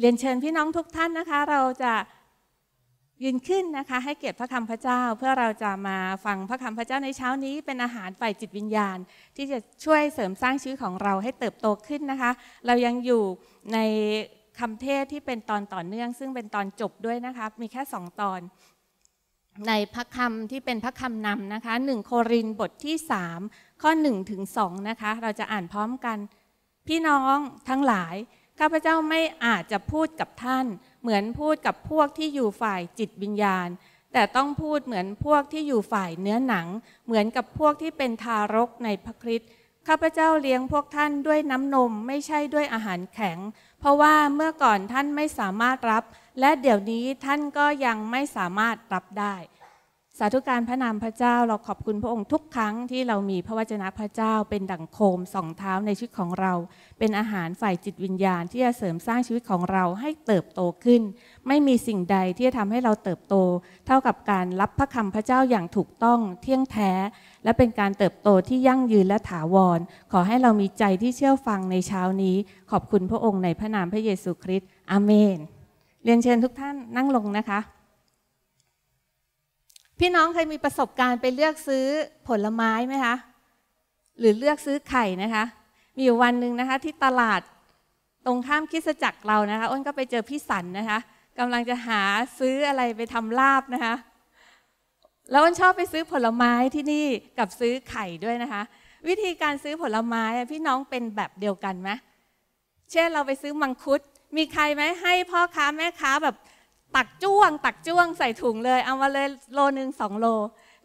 เรียนเชิญพี่น้องทุกท่านนะคะ เราจะยืนขึ้นนะคะให้เกียรติพระคำพระเจ้า เพื่อเราจะมาฟังพระคำพระเจ้าในเช้านี้เป็นอาหารฝ่ายจิตวิญญาณ ที่จะช่วยเสริมสร้างชีวิตของเราให้เติบโตขึ้นนะคะ เรายังอยู่ในคำเทศที่เป็นตอนต่อเนื่องซึ่งเป็นตอนจบด้วยนะคะมีแค่สองตอน ในพระคำที่เป็นพระคำนำนะคะหนึ่งโครินบทที่สามข้อหนึ่งถึงสองนะคะเราจะอ่านพร้อมกัน พี่น้องทั้งหลายข้าพเจ้าไม่อาจจะพูดกับท่านเหมือนพูดกับพวกที่อยู่ฝ่ายจิตวิญญาณ แต่ต้องพูดเหมือนพวกที่อยู่ฝ่ายเนื้อหนัง เหมือนกับพวกที่เป็นทารกในพระคริสต์ข้าพเจ้าเลี้ยงพวกท่านด้วยน้ำนมไม่ใช่ด้วยอาหารแข็ง เพราะว่าเมื่อก่อนท่านไม่สามารถรับ และเดี๋ยวนี้ท่านก็ยังไม่สามารถรับได้สาธุการพระนามพระเจ้าเราขอบคุณพระองค์ทุกครั้งที่เรามีพระวจนะพระเจ้าเป็นดั่งโคมสองเท้าในชีวิตของเรา เป็นอาหารฝ่ายจิตวิญญาณที่จะเสริมสร้างชีวิตของเราให้เติบโตขึ้น ไม่มีสิ่งใดที่จะทำให้เราเติบโต เท่ากับการรับพระคำพระเจ้าอย่างถูกต้องเที่ยงแท้ และเป็นการเติบโตที่ยั่งยืนและถาวร ขอให้เรามีใจที่เชื่อฟังในเช้านี้ ขอบคุณพระองค์ในพระนามพระเยซูคริสต์อเมน เรียนเชิญทุกท่านนั่งลงนะคะพี่น้องเคยมีประสบการณ์ไปเลือกซื้อผลไม้ไหมคะหรือเลือกซื้อไข่นะคะ มีอยู่วันหนึ่งนะคะที่ตลาดตรงข้ามคิสจักรเรานะคะอ้นก็ไปเจอพี่สันนะคะกำลังจะหาซื้ออะไรไปทำลาบนะคะแล้วอ้นชอบไปซื้อผลไม้ที่นี่กับซื้อไข่ด้วยนะคะ วิธีการซื้อผลไม้พี่น้องเป็นแบบเดียวกันไหมเช่นเราไปซื้อมังคุด มีใครไหมให้พ่อค้าแม่ค้าแบบตักจ้วง ตักจ้วงใส่ถุงเลยเอามาเลยโลนึงสองโล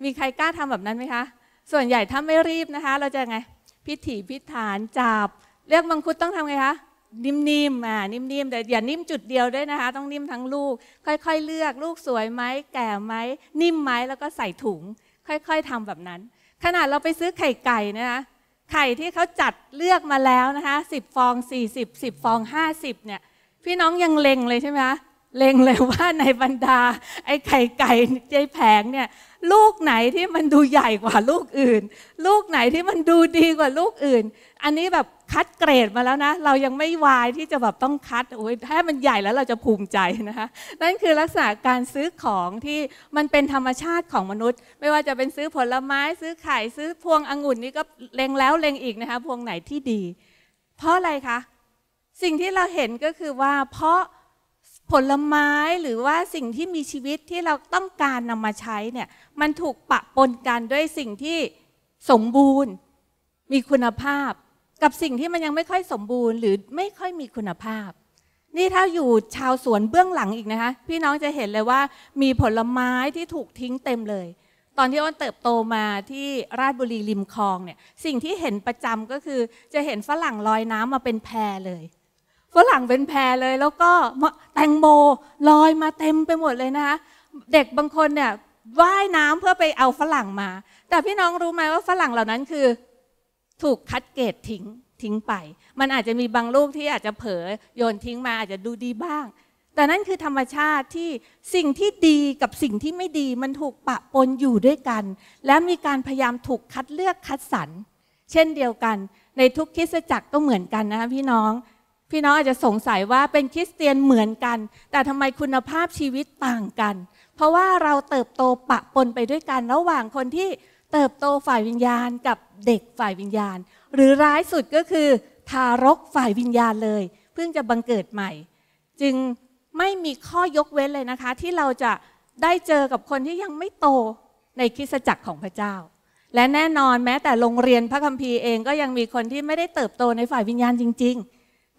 มีใครกล้าทำแบบนั้นไหมคะ ส่วนใหญ่ถ้าไม่รีบนะคะ เราจะไง พิถีพิถาน จับ เลือกมังคุดต้องทำไงคะนิ่มๆอ่านิ่มๆแต่อย่านิ่มจุดเดียวด้วยนะคะ ต้องนิ่มทั้งลูก ค่อยๆ เลือกลูกสวยไหมแก่ไหมนิ่มไหมแล้วก็ใส่ถุง ค่อยๆทำแบบนั้น ขนาดเราไปซื้อไข่ไก่นะคะไข่ที่เขาจัดเลือกมาแล้วนะคะ 10 ฟอง 40 10ฟอง50เนี่ยพี่น้องยังเล็งเลยใช่ไหมคะเล็งเลยว่าในบรรดา ไอ้ไข่ไก่ใจแผงเนี่ยลูกไหนที่มันดูใหญ่กว่าลูกอื่น ลูกไหนที่มันดูดีกว่าลูกอื่น อันนี้แบบคัดเกรดมาแล้วนะ เรายังไม่วายที่จะแบบต้องคัดโอ้ยถ้ามันใหญ่แล้วเราจะภูมิใจนะคะ นั่นคือลักษณะการซื้อของที่มันเป็นธรรมชาติของมนุษย์ ไม่ว่าจะเป็นซื้อผลไม้ซื้อไข่ซื้อพวงองุ่นนี่ก็เล็งแล้วเล็งอีกนะคะพวงไหนที่ดี เพราะอะไรคะสิ่งที่เราเห็นก็คือว่าเพราะผลไม้หรือว่าสิ่งที่มีชีวิตที่เราต้องการนำมาใช้เนี่ยมันถูกปะปนกันด้วยสิ่งที่สมบูรณ์มีคุณภาพ กับสิ่งที่มันยังไม่ค่อยสมบูรณ์หรือไม่ค่อยมีคุณภาพ นี่ถ้าอยู่ชาวสวนเบื้องหลังอีกนะคะพี่น้องจะเห็นเลยว่ามีผลไม้ที่ถูกทิ้งเต็มเลย ตอนที่อ้นเติบโตมาที่ราชบุรีริมคลองเนี่ยสิ่งที่เห็นประจำก็คือจะเห็นฝรั่งลอยน้ำมาเป็นแพรเลยฝรั่งเป็นแพรเลยแล้วก็แตงโมลอยมาเต็มไปหมดเลยนะคะเด็กบางคนเนี่ยว่ายน้ำเพื่อไปเอาฝรั่งมา แต่พี่น้องรู้ไหมว่าฝรั่งเหล่านั้นคือ ถูกคัดเกรดทิ้งทิ้งไป มันอาจจะมีบางลูกที่อาจจะเผลอโยนทิ้งมาอาจจะดูดีบ้าง แต่นั่นคือธรรมชาติที่สิ่งที่ดีกับสิ่งที่ไม่ดีมันถูกปะปนอยู่ด้วยกัน และมีการพยายามถูกคัดเลือกคัดสรรเช่นเดียวกันในทุกคิสจักรก็เหมือนกันนะคะพี่น้องพี่น้องอาจจะสงสัยว่าเป็นคริสเตียนเหมือนกัน แต่ทำไมคุณภาพชีวิตต่างกัน เพราะว่าเราเติบโตปะปนไปด้วยกัน ระหว่างคนที่เติบโตฝ่ายวิญญาณกับเด็กฝ่ายวิญญาณ หรือร้ายสุดก็คือ ทารกฝ่ายวิญญาณเลยเพิ่งจะบังเกิดใหม่ จึงไม่มีข้อยกเว้นเลยนะคะ ที่เราจะได้เจอกับคนที่ยังไม่โตในคริสตจักรของพระเจ้า และแน่นอนแม้แต่โรงเรียนพระคัมภีร์เองก็ยังมีคนที่ไม่ได้เติบโตในฝ่ายวิญญาณจริง ๆ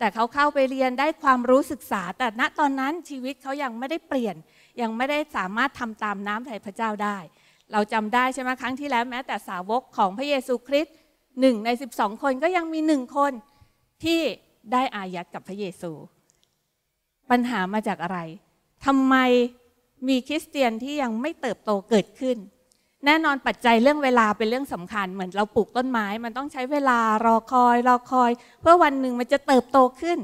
แต่เขาเข้าไปเรียนได้ความรู้ศึกษา แต่ณตอนนั้นชีวิตเขายังไม่ได้เปลี่ยนยังไม่ได้สามารถทำตามน้ำไถ่พระเจ้าได้ เราจำได้ใช่ไหมครั้งที่แล้วแม้แต่สาวกของพระเยซูคริสต์หนึ่งใน 12 คนก็ยังมีหนึ่งคนที่ได้อายัดกับพระเยซู ปัญหามาจากอะไรทำไมมีคริสเตียนที่ยังไม่เติบโตเกิดขึ้นแน่นอนปัจจัยเรื่องเวลาเป็นเรื่องสำคัญเหมือนเราปลูกต้นไม้มันต้องใช้เวลารอคอยรอคอย เพื่อวันหนึ่งมันจะเติบโตขึ้น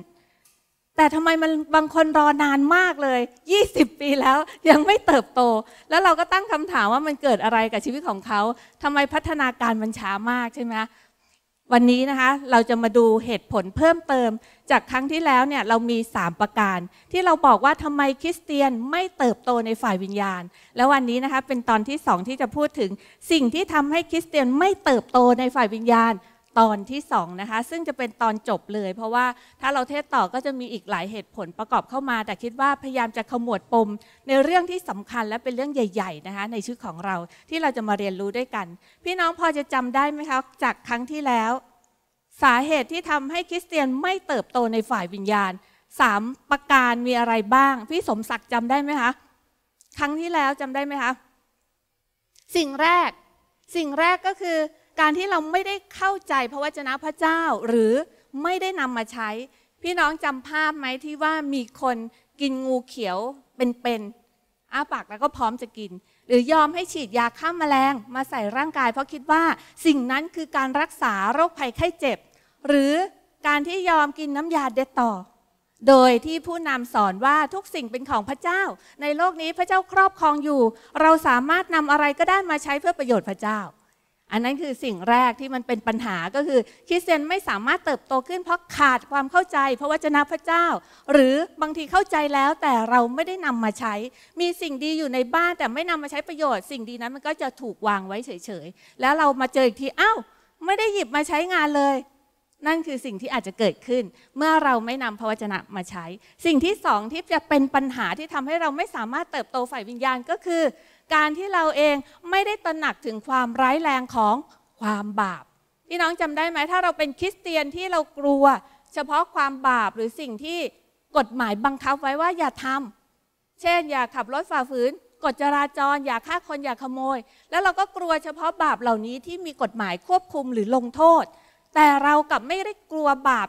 แต่ทำไมมันบางคนรอนานมากเลย 20 ปีแล้วยังไม่เติบโต แล้วเราก็ตั้งคำถามว่ามันเกิดอะไรกับชีวิตของเขาทำไมพัฒนาการมันช้ามากใช่ไหมวันนี้นะคะเราจะมาดูเหตุผลเพิ่มเติม จากครั้งที่แล้วเนี่ยเรามี 3 ประการ ที่เราบอกว่าทำไมคริสเตียนไม่เติบโตในฝ่ายวิญญาณ แล้ววันนี้นะคะเป็นตอนที่ 2 ที่จะพูดถึงสิ่งที่ทำให้คริสเตียนไม่เติบโตในฝ่ายวิญญาณตอนที่2นะคะซึ่งจะเป็นตอนจบเลย เพราะว่าถ้าเราเทศต่อก็จะมีอีกหลายเหตุผลประกอบเข้ามา แต่คิดว่าพยายามจะขมวดปม ในเรื่องที่สำคัญและเป็นเรื่องใหญ่ๆนะคะในชื่อของเราที่เราจะมาเรียนรู้ด้วยกัน พี่น้องพอจะจำได้ไหมคะจากครั้งที่แล้ว สาเหตุที่ทำให้คริสเตียนไม่เติบโตในฝ่ายวิญญาณสามประการมีอะไรบ้างพี่สมศักดิ์จำได้ไหมคะครั้งที่แล้วจำได้ไหมคะสิ่งแรก สิ่งแรกก็คือการที่เราไม่ได้เข้าใจพระวจนะพระเจ้า หรือไม่ได้นำมาใช้พี่น้องจำภาพไหมที่ว่ามีคนกินงูเขียวเป็นๆอ้าปากแล้วก็พร้อมจะกิน หรือยอมให้ฉีดยาฆ่ามแมลงมาใส่ร่างกายเพราะคิดว่าสิ่งนั้นคือการรักษาโรคภัยไข้เจ็บ หรือการที่ยอมกินน้ำยาเดตต่อ โดยที่ผู้นำสอนว่าทุกสิ่งเป็นของพระเจ้า ในโลกนี้พระเจ้าครอบครองอยู่ เราสามารถนำอะไรก็ได้มาใช้เพื่อประโยชน์พระเจ้าอันนั้นคือสิ่งแรกที่มันเป็นปัญหาก็คือคริสเตียนไม่สามารถเติบโตขึ้นเพราะขาดความเข้าใจ พระวจนะพระเจ้า หรือบางทีเข้าใจแล้วแต่เราไม่ได้นำมาใช้ มีสิ่งดีอยู่ในบ้านแต่ไม่นำมาใช้ประโยชน์สิ่งดีนั้นมันก็จะถูกวางไว้เฉยๆ แล้วเรามาเจออีกทีอ้าว ไม่ได้หยิบมาใช้งานเลย นั่นคือสิ่งที่อาจจะเกิดขึ้น เมื่อเราไม่นำพระวจนะมาใช้ สิ่งที่สองที่จะเป็นปัญหาที่ทำให้เราไม่สามารถเติบโตฝ่ายวิญญาณก็คือการที่เราเองไม่ได้ตระหนักถึงความร้ายแรงของความบาปพี่น้องจำได้ไหมถ้าเราเป็นคริสเตียนที่เรากลัวเฉพาะความบาปหรือสิ่งที่กฎหมายบังคับไว้ว่าอย่าทำ เช่น อย่าขับรถฝ่าฝืนกฎจราจร อย่าฆ่าคนอย่าขโมย แล้วเราก็กลัวเฉพาะบาปเหล่านี้ที่มีกฎหมายควบคุมหรือลงโทษ แต่เรากับไม่ได้กลัวบาป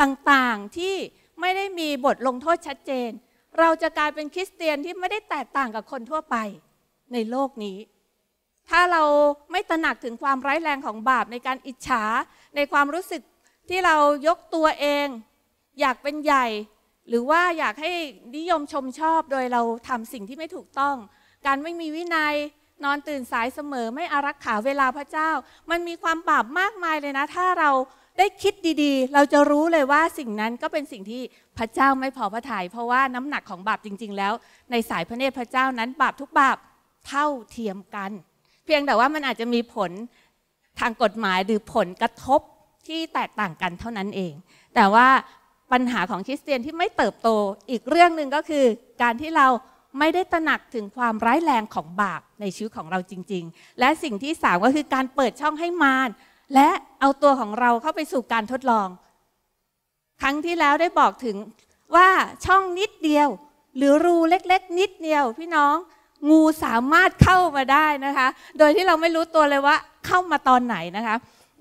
ต่างๆที่ไม่ได้มีบทลงโทษชัดเจน เราจะกลายเป็นคริสเตียนที่ไม่ได้แตกต่างกับคนทั่วไปในโลกนี้ ถ้าเราไม่ตระหนักถึงความร้ายแรงของบาปในการอิจฉา ในความรู้สึกที่เรายกตัวเองอยากเป็นใหญ่ หรือว่าอยากให้นิยมชมชอบโดยเราทำสิ่งที่ไม่ถูกต้อง การไม่มีวินยัยนอนตื่นสายเสมอไม่อารักขาเวลาพระเจ้า มันมีความบาปมากมายเลยนะ ถ้าเราได้คิดดีๆ เราจะรู้เลยว่าสิ่งนั้นก็เป็นสิ่งที่พระเจ้าไม่พอพระทยัยเพราะว่าน้ำหนักของบาปจริง ๆ แล้วในสายพระเนตรพระเจ้านั้น บาปทุกบาปเท่าเทียมกัน เพียงแต่ว่ามันอาจจะมีผลทางกฎหมายหรือผลกระทบที่แตกต่างกันเท่านั้นเอง แต่ว่าปัญหาของคริสเตียนที่ไม่เติบโตอีกเรื่องหนึ่งก็คือ การที่เราไม่ได้ตระหนักถึงความร้ายแรงของบาปในชีวิตของเราจริงๆ และสิ่งที่สามก็คือการเปิดช่องให้มารและเอาตัวของเราเข้าไปสู่การทดลอง ครั้งที่แล้วได้บอกถึงว่าช่องนิดเดียว หรือรูเล็กๆ นิดเดียวพี่น้องงูสามารถเข้ามาได้นะคะ โดยที่เราไม่รู้ตัวเลยว่า เข้ามาตอนไหนนะคะ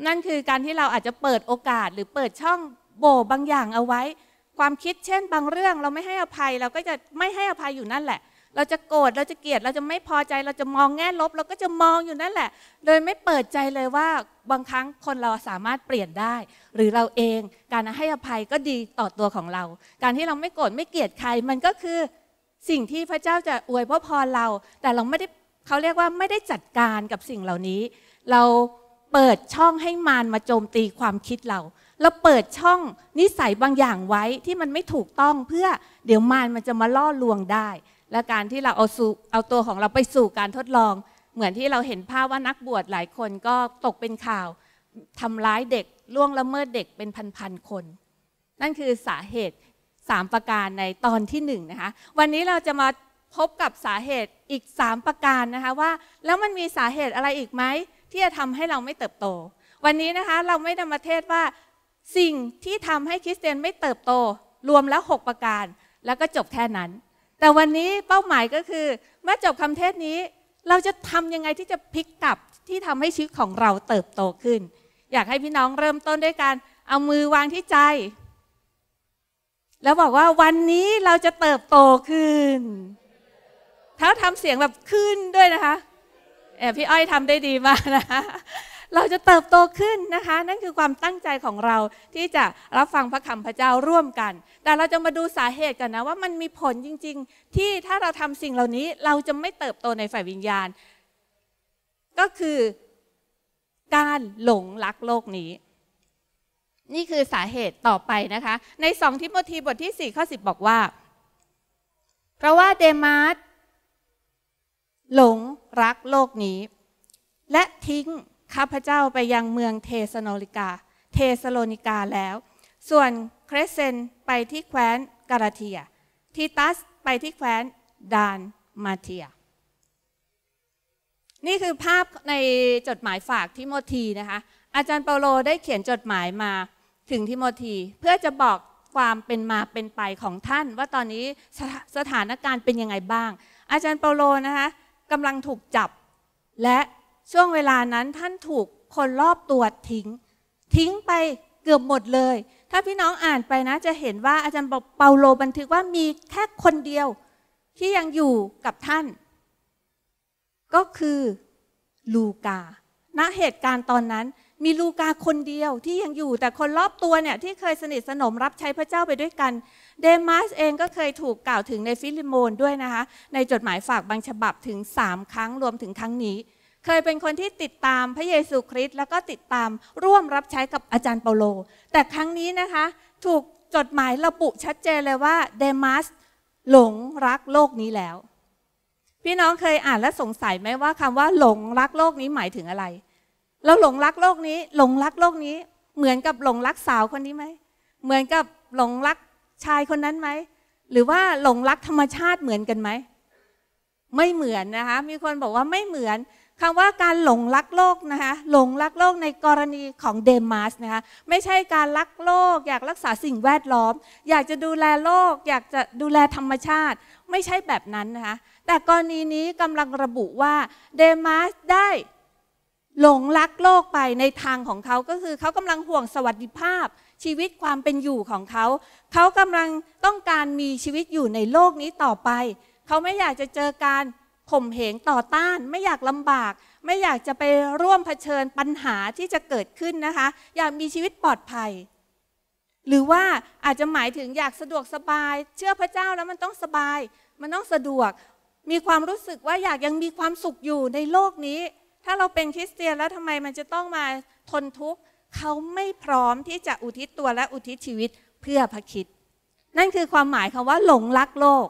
นั่นคือการที่เราอาจจะเปิดโอกาส หรือเปิดช่องโบบางอย่างเอาไว้ ความคิดเช่น บางเรื่องเราไม่ให้อภัยเราก็จะไม่ให้อภัยอยู่นั่นแหละ เราจะโกรธเราจะเกลียดเราจะไม่พอใจเราจะมองแง่ลบ เราก็จะมองอยู่นั่นแหละ โดยไม่เปิดใจเลยว่าบางครั้งคนเราสามารถเปลี่ยนได้ หรือเราเองการให้อภัยก็ดีต่อตัวของเรา การที่เราไม่โกรธไม่เกลียดใครมันก็คือสิ่งที่พระเจ้าจะอวยพระพรเราแต่เราไม่ได้เขาเรียกว่าไม่ได้จัดการกับสิ่งเหล่านี้ เราเปิดช่องให้มารมาโจมตีความคิดเราเราเปิดช่องนิสัยบางอย่างไว้ที่มันไม่ถูกต้องเพื่อเดี๋ยวมารมันจะมาล่อลวงได้ และการที่เราเอาสู่เอาตัวของเราไปสู่การทดลอง เหมือนที่เราเห็นภาพว่านักบวชหลายคนก็ตกเป็นข่าวทำร้ายเด็กล่วงละเมิดเด็กเป็นพันๆคน นั่นคือสาเหตุ3ประการในตอนที่1นะคะวันนี้เราจะมาพบกับสาเหตุอีก 3 ประการนะคะว่าแล้วมันมีสาเหตุอะไรอีกไหมที่จะทำให้เราไม่เติบโต วันนี้นะคะเราไม่นำมาเทศว่าสิ่งที่ทำให้คริสเตียนไม่เติบโตรวมแล้ว 6 ประการแล้วก็จบแค่นั้น แต่วันนี้เป้าหมายก็คือเมื่อจบคำเทศนี้เราจะทำยังไงที่จะพลิกกลับที่ทำให้ชีวิตของเราเติบโตขึ้นอยากให้พี่น้องเริ่มต้นด้วยการเอามือวางที่ใจแล้วบอกว่าวันนี้เราจะเติบโตขึ้น ถ้าทำเสียงแบบขึ้นด้วยนะคะแอบพี่อ้อยทำได้ดีมากนะคะเราจะเติบโตขึ้นนะคะ นั่นคือความตั้งใจของเราที่จะรับฟังพระคำพระเจ้าร่วมกัน แต่เราจะมาดูสาเหตุกันนะ ว่ามันมีผลจริงๆ ที่ถ้าเราทำสิ่งเหล่านี้เราจะไม่เติบโตในฝ่ายวิญญาณ ก็คือการหลงรักโลกนี้นี่คือสาเหตุต่อไปนะคะ ในสองทิโมธีบทที่4ข้อ10บอกว่าเพราะว่าเดมาร์สหลงรักโลกนี้ และทิ้งข้าพเจ้าไปยังเมืองเทสโนลิกา เทสโลนิกาแล้ว ส่วนเครเซนไปที่แคว้นกาลาเทีย ทิตัสไปที่แคว้นดานมาเทีย นี่คือภาพในจดหมายฝากทิโมธีนะคะ อาจารย์เปาโลได้เขียนจดหมายมาถึงทิโมธีเพื่อจะบอกความเป็นมาเป็นไปของท่าน ว่าตอนนี้สสถานการณ์เป็นยังไงบ้าง อาจารย์เปาโลนะคะกำลังถูกจับ และช่วงเวลานั้นท่านถูกคนรอบตัวทิ้ง ทิ้งไปเกือบหมดเลย ถ้าพี่น้องอ่านไปนะ จะเห็นว่าอาจารย์เปาโลบันทึกว่ามีแค่คนเดียวที่ยังอยู่กับท่าน ก็คือลูกา ณเหตุการณ์ตอนนั้นมีลูกาคนเดียวที่ยังอยู่แต่คนรอบตัวเนี่ย ที่เคยสนิทสนมรับใช้พระเจ้าไปด้วยกัน เดมัสเองก็เคยถูกกล่าวถึงในฟิลิโมนด้วย นะคะในจดหมายฝากบางฉบับถึง 3 ครั้งรวมถึงครั้งนี้ เคยเป็นคนที่ติดตามพระเยซูคริสต์แล้วก็ติดตามร่วมรับใช้กับอาจารย์เปาโล แต่ครั้งนี้นะคะ ถูกจดหมายระบุชัดเจนเลยว่าเดมัสหลงรักโลกนี้แล้ว พี่น้องเคยอ่านและสงสัยไหมว่าคำว่าหลงรักโลกนี้หมายถึงอะไรเราหลงรักโลกนี้ หลงรักโลกนี้ เหมือนกับหลงรักสาวคนนี้ไหม เหมือนกับหลงรักชายคนนั้นไหม หรือว่าหลงรักธรรมชาติเหมือนกันไหม ไม่เหมือนนะคะ มีคนบอกว่าไม่เหมือน คำว่าการหลงรักโลกนะคะ หลงรักโลกในกรณีของเดม์สนะคะ ไม่ใช่การรักโลก อยากรักษาสิ่งแวดล้อม อยากจะดูแลโลก อยากจะดูแลธรรมชาติ ไม่ใช่แบบนั้นนะคะ แต่กรณีนี้กำลังระบุว่าเดม์สได้หลงรักโลกไปในทางของเขาก็คือเขากำลังห่วงสวัสดิภาพ ชีวิตความเป็นอยู่ของเขา เขากำลังต้องการมีชีวิตอยู่ในโลกนี้ต่อไป เขาไม่อยากจะเจอการข่มเหงต่อต้าน ไม่อยากลำบาก ไม่อยากจะไปร่วมเผชิญปัญหาที่จะเกิดขึ้นนะคะ อยากมีชีวิตปลอดภัย หรือว่าอาจจะหมายถึงอยากสะดวกสบาย เชื่อพระเจ้าแล้วมันต้องสบาย มันต้องสะดวกมีความรู้สึกว่าอยากยังมีความสุขอยู่ในโลกนี้ถ้าเราเป็นคริสเตียน แล้วทำไมมันจะต้องมาทนทุกข์ เขาไม่พร้อมที่จะอุทิศตัวและอุทิศชีวิตเพื่อพระคิดนั่นคือความหมายคำว่าหลงรักโลก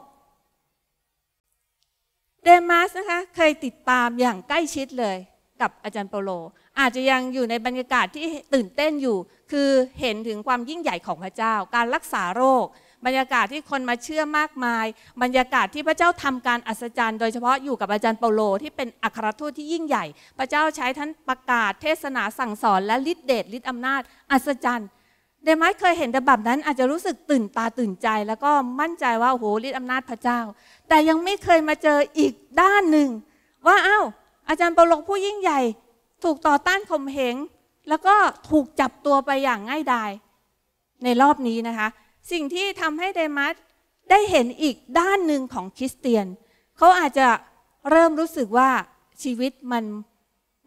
เดมาสนะคะเคยติดตามอย่างใกล้ชิดเลยกับอาจารย์เปโล อาจจะยังอยู่ในบรรยากาศที่ตื่นเต้นอยู่ คือเห็นถึงความยิ่งใหญ่ของพระเจ้า การรักษาโรคบรรยากาศที่คนมาเชื่อมากมาย บรรยากาศที่พระเจ้าทำการอัศจรรย์ โดยเฉพาะอยู่กับอาจารย์เปาโลที่เป็นอัครทูตที่ยิ่งใหญ่ พระเจ้าใช้ท่านประกาศเทศนาสั่งสอนและฤทธิเดชฤทธิอำนาจ อัศจรรย์เดมหมเคยเห็นแต่แบบนั้น อาจจะรู้สึกตื่นตาตื่นใจ แล้วก็มั่นใจว่าโอ้โหฤทธิอำนาจพระเจ้า แต่ยังไม่เคยมาเจออีกด้านหนึ่งว่าอ้าวอาจารย์เปาโลผู้ยิ่งใหญ่ ถูกต่อต้านข่มเหงแล้วก็ถูกจับตัวไปอย่างง่ายดายในรอบนี้นะคะสิ่งที่ทำให้เดมัสได้เห็นอีกด้านหนึ่งของคริสเตียน เขาอาจจะเริ่มรู้สึกว่าชีวิตมัน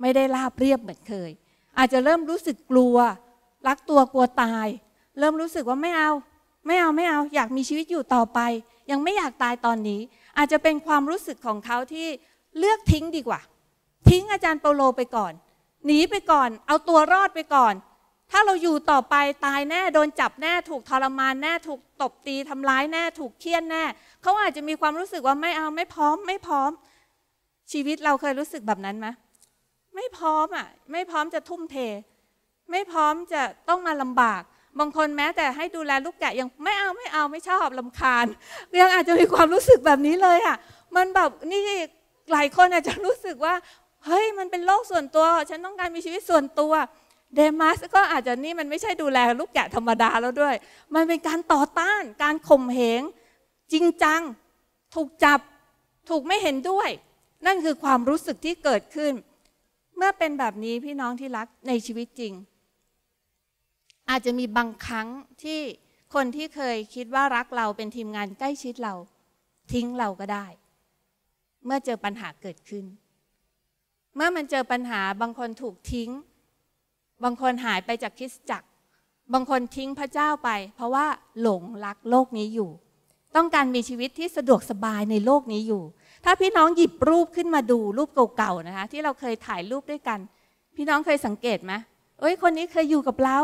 ไม่ได้ราบเรียบเหมือนเคย อาจจะเริ่มรู้สึกกลัว รักตัวกลัวตาย เริ่มรู้สึกว่าไม่เอา ไม่เอาไม่เอาอยากมีชีวิตอยู่ต่อไป ยังไม่อยากตายตอนนี้ อาจจะเป็นความรู้สึกของเขาที่เลือกทิ้งดีกว่า ทิ้งอาจารย์เปโลไปก่อน หนีไปก่อน เอาตัวรอดไปก่อนถ้าเราอยู่ต่อไปตายแน่โดนจับแน่ ถูกทรมานแน่ ถูกตบตีทำร้ายแน่ ถูกเคี่ยนแน่ เขาอาจจะมีความรู้สึกว่าไม่เอาไม่พร้อม ไม่พร้อมชีวิตเราเคยรู้สึกแบบนั้นไหมไม่พร้อมอ่ะ ไม่พร้อมจะทุ่มเท ไม่พร้อมจะต้องมาลำบาก บางคนแม้แต่ให้ดูแลลูกแกะยังไม่เอาไม่เอาไม่ชอบลำคาญยังอาจจะมีความรู้สึกแบบนี้เลยอ่ะมันแบบนี่หลายคนอาจจะรู้สึกว่าเฮ้ย มันเป็นโลกส่วนตัว ฉันต้องการมีชีวิตส่วนตัวเดมัสก็อาจจะนี่มันไม่ใช่ดูแลลูกแกะธรรมดาแล้วด้วย มันเป็นการต่อต้าน การข่มเหง จริงจัง ถูกจับ ถูกไม่เห็นด้วย นั่นคือความรู้สึกที่เกิดขึ้น เมื่อเป็นแบบนี้พี่น้องที่รักในชีวิตจริง อาจจะมีบางครั้งที่คนที่เคยคิดว่ารักเราเป็นทีมงานใกล้ชิดเราทิ้งเราก็ได้ เมื่อเจอปัญหาเกิดขึ้น เมื่อมันเจอปัญหาบางคนถูกทิ้งบางคนหายไปจากคริสตจักร บางคนทิ้งพระเจ้าไป เพราะว่าหลงรักโลกนี้อยู่ ต้องการมีชีวิตที่สะดวกสบายในโลกนี้อยู่ ถ้าพี่น้องหยิบรูปขึ้นมาดูรูปเก่าๆนะคะที่เราเคยถ่ายรูปด้วยกัน พี่น้องเคยสังเกตไหมเอ้ย คนนี้เคยอยู่กับเรา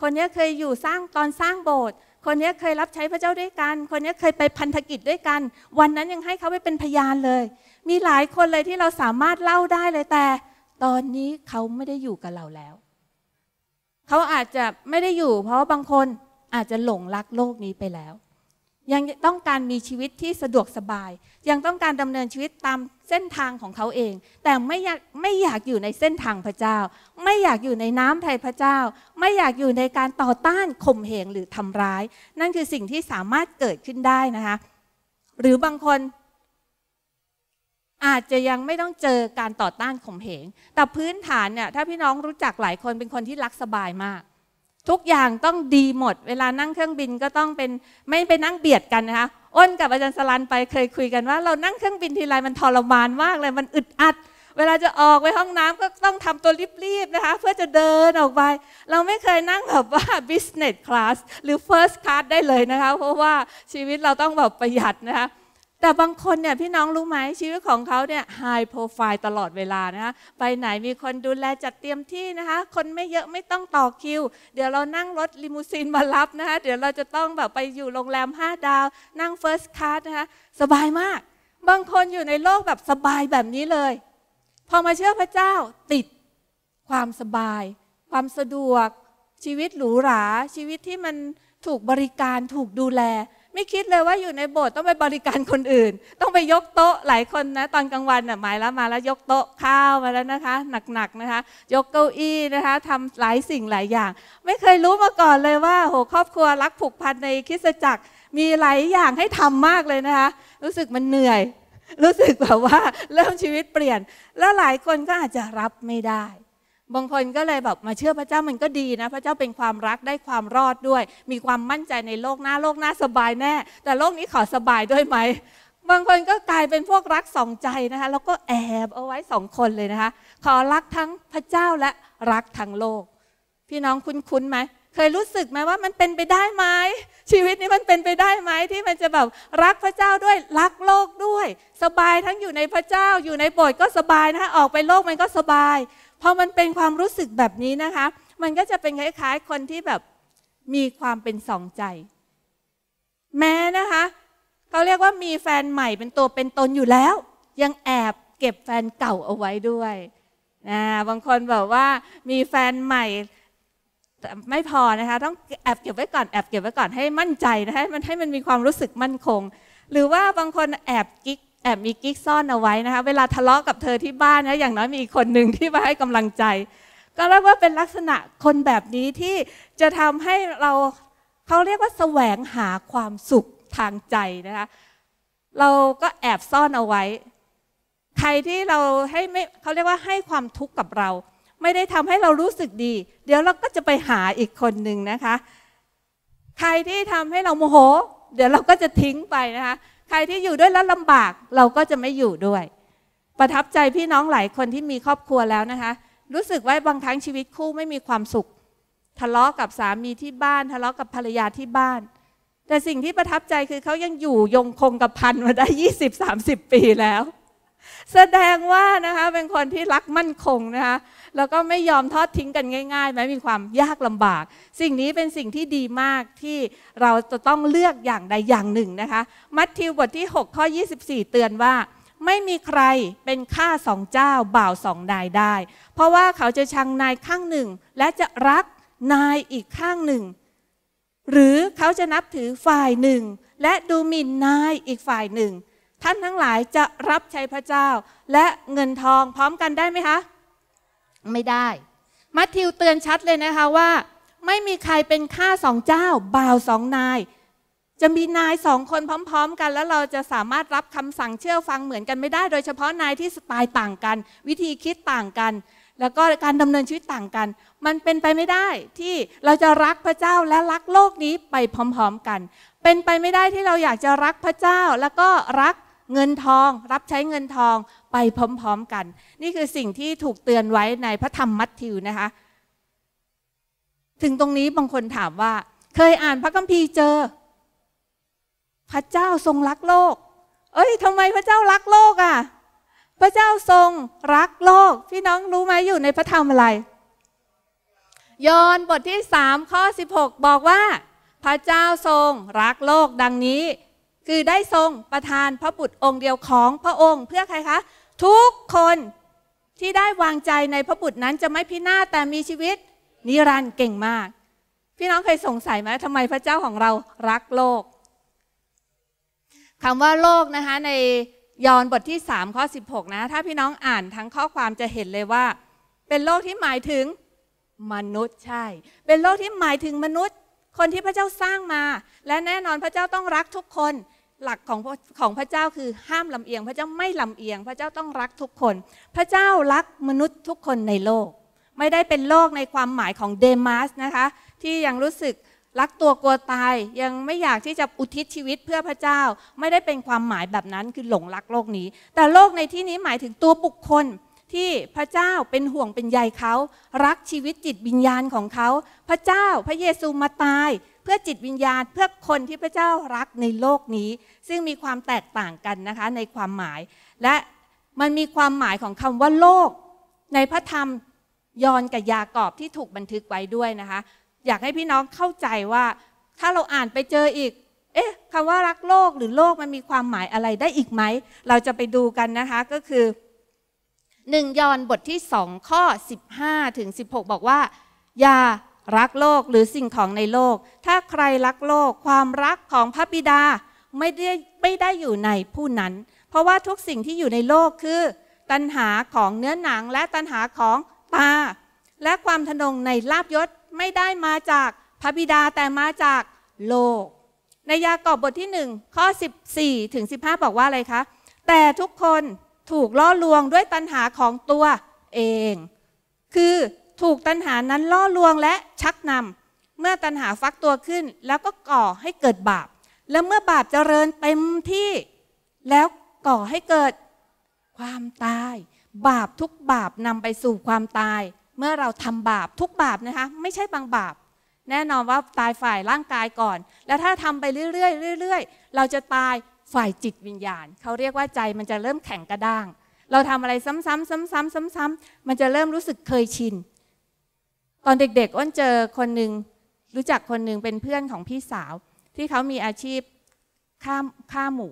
คนนี้เคยอยู่สร้างตอนสร้างโบสถ์ คนนี้เคยรับใช้พระเจ้าด้วยกัน คนนี้เคยไปพันธกิจด้วยกัน วันนั้นยังให้เขาไปเป็นพยานเลย มีหลายคนเลยที่เราสามารถเล่าได้เลยแต่ ตอนนี้เขาไม่ได้อยู่กับเราแล้วเขาอาจจะไม่ได้อยู่ เพราะบางคนอาจจะหลงรักโลกนี้ไปแล้ว ยังต้องการมีชีวิตที่สะดวกสบาย ยังต้องการดำเนินชีวิตตามเส้นทางของเขาเอง แต่ไม่อยากไม่อยากอยู่ในเส้นทางพระเจ้า ไม่อยากอยู่ในน้ำไทยพระเจ้า ไม่อยากอยู่ในการต่อต้านข่มเหงหรือทำร้าย นั่นคือสิ่งที่สามารถเกิดขึ้นได้นะคะหรือบางคนอาจจะยังไม่ต้องเจอการต่อต้านข่มเหง แต่พื้นฐานเนี่ยถ้าพี่น้องรู้จักหลายคนเป็นคนที่รักสบายมาก ทุกอย่างต้องดีหมด เวลานั่งเครื่องบินก็ต้องเป็นไม่ไปนั่งเบียดกันนะคะ อ้นกับอาจารย์สลันไปเคยคุยกันว่าเรานั่งเครื่องบินทีไรมันทรมานมากเลย มันอึดอัด เวลาจะออกไปห้องน้ำก็ต้องทำตัวรีบๆนะคะเพื่อจะเดินออกไป เราไม่เคยนั่งแบบว่า business class หรือ first class ได้เลยนะคะ เพราะว่าชีวิตเราต้องแบบประหยัดนะคะแต่บางคนเนี่ยพี่น้องรู้ไหมชีวิตของเขาเนี่ยไฮโปรไฟล์ตลอดเวลานะคะไปไหนมีคนดูแลจัดเตรียมที่นะคะคนไม่เยอะไม่ต้องต่อคิว เดี๋ยวเรานั่งรถลิมูซีนมารับนะคะเดี๋ยวเราจะต้องแบบไปอยู่โรงแรม 5 ดาว นั่งเฟิร์สคลาสนะคะสบายมาก บางคนอยู่ในโลกแบบสบายแบบนี้เลย พอมาเชื่อพระเจ้าติดความสบาย ความสะดวกชีวิตหรูหรา ชีวิตที่มันถูกบริการถูกดูแลไม่คิดเลยว่าอยู่ในโบสถ์ต้องไปบริการคนอื่น ต้องไปยกโต๊ะหลายคนนะตอนกลางวันน่ะหมายแล้วมาแล้วยกโต๊ะข้าวมาแล้วนะคะหนักๆนะคะยกเก้าอี้นะคะทำหลายสิ่งหลายอย่าง ไม่เคยรู้มาก่อนเลยว่าโหครอบครัวรักผูกพันในคริสตจักรมีหลายอย่างให้ทำมากเลยนะคะ รู้สึกมันเหนื่อย รู้สึกแบบว่าเริ่มชีวิตเปลี่ยน แล้วหลายคนก็อาจจะรับไม่ได้บางคนก็เลยแบบมาเชื่อพระเจ้ามันก็ดีนะ พระเจ้าเป็นความรักได้ความรอดด้วย มีความมั่นใจในโลกหน้าโลกหน้าสบายแน่แต่โลกนี้ขอสบายด้วยไหม บางคนก็กลายเป็นพวกรักสองใจนะคะแล้วก็แอบเอาไว้สองคนเลยนะคะขอรักทั้งพระเจ้าและรักทั้งโลก พี่น้องคุ้นคุ้นไหมเคยรู้สึกไหมว่ามันเป็นไปได้ไหมชีวิตนี้มันเป็นไปได้ไหม ที่มันจะแบบรักพระเจ้าด้วยรักโลกด้วย สบายทั้งอยู่ในพระเจ้าอยู่ในโบสถ์ก็สบายนะคะออกไปโลกมันก็สบายพอมันเป็นความรู้สึกแบบนี้นะคะ มันก็จะเป็นคล้ายๆ คนที่แบบมีความเป็นสองใจ แม้นะคะเขาเรียกว่ามีแฟนใหม่เป็นตัวเป็นตนอยู่แล้ว ยังแอบเก็บแฟนเก่าเอาไว้ด้วยนะบางคนบอกว่ามีแฟนใหม่ไม่พอนะคะ ต้องแอบเก็บไว้ก่อนแอบเก็บไว้ก่อนให้มั่นใจนะคะมันให้มันมีความรู้สึกมั่นคง หรือว่าบางคนแอบกิ๊กแอบมีกิ๊กซ่อนเอาไว้นะคะเวลาทะเลาะกับเธอที่บ้านนะอย่างน้อยมีคนหนึ่งที่มาให้กำลังใจ ก็เรียกว่าเป็นลักษณะคนแบบนี้ที่จะทำให้เราเขาเรียกว่าแสวงหาความสุขทางใจนะคะเราก็แอบซ่อนเอาไว้ใครที่เราให้ไม่เขาเรียกว่าให้ความทุกข์กับเรา ไม่ได้ทำให้เรารู้สึกดี เดี๋ยวเราก็จะไปหาอีกคนหนึ่งนะคะใครที่ทำให้เราโมโห เดี๋ยวเราก็จะทิ้งไปนะคะใครที่อยู่ด้วยแล้วลำบากเราก็จะไม่อยู่ด้วย ประทับใจพี่น้องหลายคนที่มีครอบครัวแล้วนะคะ รู้สึกว่าบางครั้งชีวิตคู่ไม่มีความสุข ทะเลาะกับสามีที่บ้าน ทะเลาะกับภรรยาที่บ้าน แต่สิ่งที่ประทับใจคือเขายังอยู่ยงคงกับพันมาได้ยี่สสิบามสิบปีแล้ว แสดงว่านะคะ เป็นคนที่รักมั่นคงนะคะแล้วก็ไม่ยอมทอดทิ้งกันง่ายๆแม้มีความยากลำบาก สิ่งนี้เป็นสิ่งที่ดีมากที่เราจะต้องเลือกอย่างใดอย่างหนึ่งนะคะ มัทธิวบทที่6ข้อ24 เตือนว่า ไม่มีใครเป็นข้าสองเจ้าบ่าวสองนายได้ เพราะว่าเขาจะชังนายข้างหนึ่ง และจะรักนายอีกข้างหนึ่ง หรือเขาจะนับถือฝ่ายหนึ่ง และดูหมิ่นนายอีกฝ่ายหนึ่ง ท่านทั้งหลายจะรับใช้พระเจ้าและเงินทองพร้อมกันได้ไหมคะไม่ได้ มัทธิวเตือนชัดเลยนะคะว่า ไม่มีใครเป็นข้าสองเจ้าบ่าวสองนาย จะมีนายสองคนพร้อมๆ กันแล้วเราจะสามารถรับคำสั่งเชื่อฟังเหมือนกันไม่ได้โดยเฉพาะนายที่สไตล์ต่างกัน วิธีคิดต่างกัน แล้วก็การดำเนินชีวิตต่างกัน มันเป็นไปไม่ได้ที่เราจะรักพระเจ้าและรักโลกนี้ไปพร้อมๆกัน เป็นไปไม่ได้ที่เราอยากจะรักพระเจ้าแล้วก็รักเงินทองรับใช้เงินทองไปพร้อม ๆ กัน นี่คือสิ่งที่ถูกเตือนไว้ในพระธรรมมัทธิวนะคะ ถึงตรงนี้บางคนถามว่า เคยอ่านพระคัมภีร์เจอ พระเจ้าทรงรักโลก เอ้ยทำไมพระเจ้ารักโลกอะ่ะ พระเจ้าทรงรักโลก พี่น้องรู้ไหมอยู่ในพระธรรมอะไรยอห์นบทที่3ข้อ 16 บอกว่า พระเจ้าทรงรักโลกดังนี้คือได้ทรงประทานพระบุตรองค์เดียวของพระองค์เพื่อใครคะ ทุกคนที่ได้วางใจในพระบุตรนั้นจะไม่พินาศแต่มีชีวิตนิรันดร์เก่งมาก พี่น้องเคยสงสัยไหมทำไมพระเจ้าของเรารักโลกคำว่าโลกนะคะในยอห์นบทที่ 3 ข้อ 16นะถ้าพี่น้องอ่านทั้งข้อความจะเห็นเลยว่า เป็นโลกที่หมายถึงมนุษย์ใช่ เป็นโลกที่หมายถึงมนุษย์คนที่พระเจ้าสร้างมา และแน่นอนพระเจ้าต้องรักทุกคนหลักของของพระเจ้าคือห้ามลำเอียง พระเจ้าไม่ลำเอียง พระเจ้าต้องรักทุกคน พระเจ้ารักมนุษย์ทุกคนในโลก ไม่ได้เป็นโลกในความหมายของเดมัสนะคะ ที่ยังรู้สึกรักตัวกลัวตายยังไม่อยากที่จะอุทิศชีวิตเพื่อพระเจ้าไม่ได้เป็นความหมายแบบนั้นคือหลงรักโลกนี้ แต่โลกในที่นี้หมายถึงตัวบุคคลที่พระเจ้าเป็นห่วงเป็นใยเขา รักชีวิตจิตวิญญาณของเขา พระเจ้าพระเยซูมาตายพื่อจิตวิญญาณเพื่อคนที่พระเจ้ารักในโลกนี้ ซึ่งมีความแตกต่างกันนะคะในความหมาย และมันมีความหมายของคำว่าโลก ในพระธรรมยอนกับยากอบที่ถูกบันทึกไว้ด้วยนะคะ อยากให้พี่น้องเข้าใจว่าถ้าเราอ่านไปเจออีก เอ๊ะคำว่ารักโลกหรือโลกมันมีความหมายอะไรได้อีกไหม เราจะไปดูกันนะคะก็คือ1ยอนบทที่2ข้อ 15ถึง16 บอกว่าอย่ารักโลกหรือสิ่งของในโลก ถ้าใครรักโลกความรักของพระบิดาไม่ได้ไม่ได้อยู่ในผู้นั้น เพราะว่าทุกสิ่งที่อยู่ในโลกคือ ตัณหาของเนื้อหนังและตัณหาของตาและความทนงในลาบยศไม่ได้มาจากพระบิดาแต่มาจากโลก ในยากอบบทที่1ข้อ 14ถึง15 บอกว่าอะไรคะแต่ทุกคนถูกล่อลวงด้วยตัณหาของตัวเอง คือถูกตัณหานั้นล่อลวงและชักนำเมื่อตัณหาฟักตัวขึ้นแล้วก็ก่อให้เกิดบาป และเมื่อบาปเจริญเต็มที่แล้วก่อให้เกิดความตาย บาปทุกบาปนำไปสู่ความตาย เมื่อเราทำบาปทุกบาปนะคะไม่ใช่บางบาป แน่นอนว่าตายฝ่ายร่างกายก่อน แล้วถ้าทำไปเรื่อยๆเรื่อยๆเราจะตายฝ่ายจิตวิญญาณ เขาเรียกว่าใจมันจะเริ่มแข็งกระด้าง เราทำอะไรซ้าๆซ้ำๆซ้ำๆมันจะเริ่มรู้สึกเคยชินตอนเด็กๆอ้นเจอคนหนึ่งรู้จักคนหนึ่งเป็นเพื่อนของพี่สาว ที่เขามีอาชีพฆ่าฆ่าหมู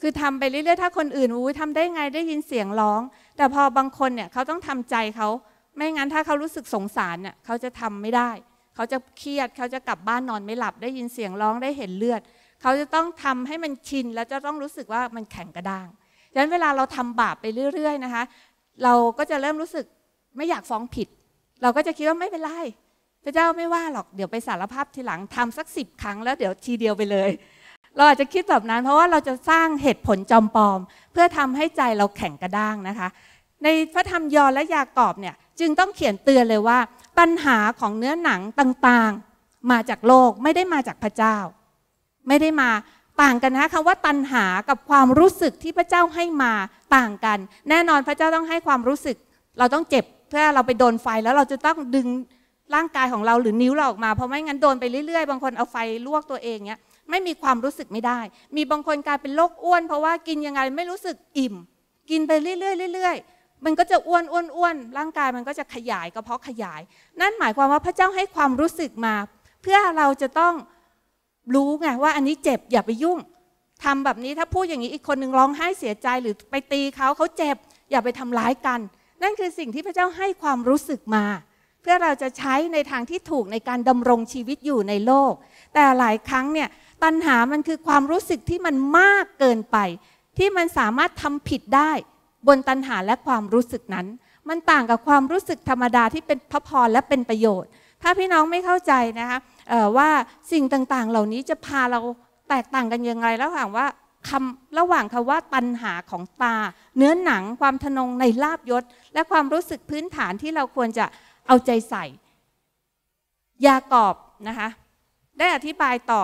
คือ ทำไปเรื่อยๆ ถ้าคนอื่นอู้ทำได้ไงได้ยินเสียงร้อง แต่พอบางคนเนี่ยเขาต้องทำใจเขาไม่งั้นถ้าเขารู้สึกสงสารเนี่ยเขาจะทำไม่ได้ เขาจะเครียดเขาจะกลับบ้านนอนไม่หลับได้ยินเสียงร้องได้เห็นเลือดเขาจะต้องทำให้มันชิน แล้วจะต้องรู้สึกว่ามันแข็งกระด้างดังนั้นเวลาเราทำบาปไปเรื่อยๆนะคะ เราก็จะเริ่มรู้สึกไม่อยากฟ้องผิดเราก็จะคิดว่าไม่เป็นไรพระเจ้าไม่ว่าหรอกเดี๋ยวไปสารภาพทีหลังทำสักสิบครั้งแล้วเดี๋ยวทีเดียวไปเลย เราอาจจะคิดแบบนั้น เพราะว่าเราจะสร้างเหตุผลจอมปลอม เพื่อทำให้ใจเราแข็งกระด้างนะคะ ในพระธรรมยอห์และยากอบเนี่ย จึงต้องเขียนเตือนเลยว่าปัญหาของเนื้อหนังต่างๆ มาจากโลกไม่ได้มาจากพระเจ้า ไม่ได้มาต่างกันนะคำว่าตัณหากับความรู้สึกที่พระเจ้าให้มาต่างกัน แน่นอนพระเจ้าต้องให้ความรู้สึกเราต้องเจ็บถ้าเราไปโดนไฟแล้วเราจะต้องดึงร่างกายของเราหรือนิ้วเราออกมาเพราะไม่งั้นโดนไปเรื่อย ๆบางคนเอาไฟลวกตัวเองเนี้ย ไม่มีความรู้สึกไม่ได้ มีบางคนกลายเป็นโรคอ้วน เพราะว่ากินยังไงไม่รู้สึกอิ่ม กินไปเรื่อยๆเรื่อยๆมันก็จะอ้วนอ้วนอ้วนร่างกายมันก็จะขยายกระเพาะขยาย นั่นหมายความว่าพระเจ้าให้ความรู้สึกมา เพื่อเราจะต้องรู้ไงว่าอันนี้เจ็บอย่าไปยุ่ง ทำแบบนี้ถ้าพูดอย่างนี้อีกคนหนึ่งร้องไห้เสียใจหรือไปตีเขาเขาเจ็บอย่าไปทำร้ายกันนั่นคือสิ่งที่พระเจ้าให้ความรู้สึกมา เพื่อเราจะใช้ในทางที่ถูกในการดำรงชีวิตอยู่ในโลก แต่หลายครั้งเนี่ยตัณหามันคือความรู้สึกที่มันมากเกินไปที่มันสามารถทำผิดได้บนตัณหาและความรู้สึกนั้น มันต่างกับความรู้สึกธรรมดาที่เป็นพระพรและเป็นประโยชน์ ถ้าพี่น้องไม่เข้าใจนะคะว่าสิ่งต่างๆเหล่านี้จะพาเราแตกต่างกันยังไงแล้วถามว่าคำระหว่างคำว่าตันหาของตา เนื้อหนังความทนงในลาบยศ และความรู้สึกพื้นฐานที่เราควรจะเอาใจใส่ ยากอบนะคะได้อธิบายต่อ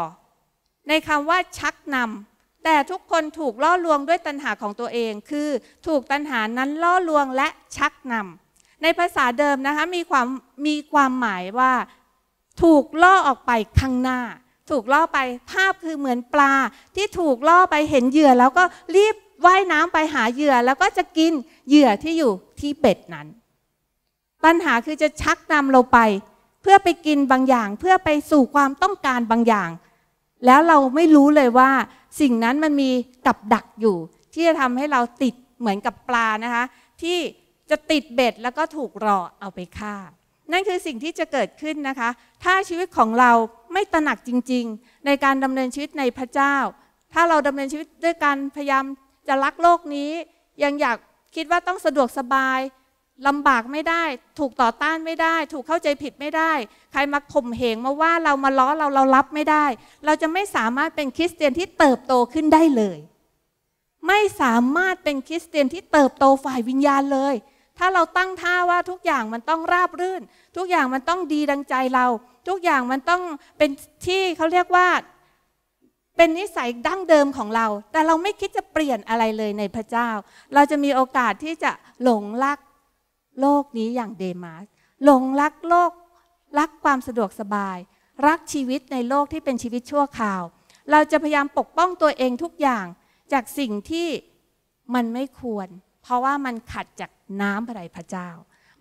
ในคำว่าชักนำแต่ทุกคนถูกล่อลวงด้วยตันหาของตัวเอง คือถูกตันหานั้นล่อลวงและชักนำในภาษาเดิมนะคะมีความมีความหมายว่าถูกล่อออกไปข้างหน้าถูกล่อไปภาพคือเหมือนปลา ที่ถูกล่อไปเห็นเหยื่อ แล้วก็รีบว่ายน้ำไปหาเหยื่อ แล้วก็จะกินเหยื่อที่อยู่ที่เบ็ดนั้นปัญหาคือจะชักนำเราไปเพื่อไปกินบางอย่าง เพื่อไปสู่ความต้องการบางอย่าง แล้วเราไม่รู้เลยว่าสิ่งนั้นมันมีกับดักอยู่ ที่จะทำให้เราติดเหมือนกับปลานะคะ ที่จะติดเบ็ดแล้วก็ถูกรอเอาไปฆ่านั่นคือสิ่งที่จะเกิดขึ้นนะคะ ถ้าชีวิตของเราไม่ตระหนักจริงๆ ในการดำเนินชีวิตในพระเจ้า ถ้าเราดำเนินชีวิตด้วยการพยายามจะรักโลกนี้ ยังอยากคิดว่าต้องสะดวกสบาย ลำบากไม่ได้ ถูกต่อต้านไม่ได้ ถูกเข้าใจผิดไม่ได้ ใครมาข่มเหงมาว่าเรามาล้อเราเรารับไม่ได้ เราจะไม่สามารถเป็นคริสเตียนที่เติบโตขึ้นได้เลย ไม่สามารถเป็นคริสเตียนที่เติบโตฝ่ายวิญญาณเลยถ้าเราตั้งท่าว่าทุกอย่างมันต้องราบรื่น ทุกอย่างมันต้องดีดังใจเรา ทุกอย่างมันต้องเป็นที่เขาเรียกว่าเป็นนิสัยดั้งเดิมของเรา แต่เราไม่คิดจะเปลี่ยนอะไรเลยในพระเจ้า เราจะมีโอกาสที่จะหลงรักโลกนี้อย่างเดมาสหลงรักโลกรักความสะดวกสบาย รักชีวิตในโลกที่เป็นชีวิตชั่วคราว เราจะพยายามปกป้องตัวเองทุกอย่างจากสิ่งที่มันไม่ควร เพราะว่ามันขัดจากน้ำพระไพระเจ้า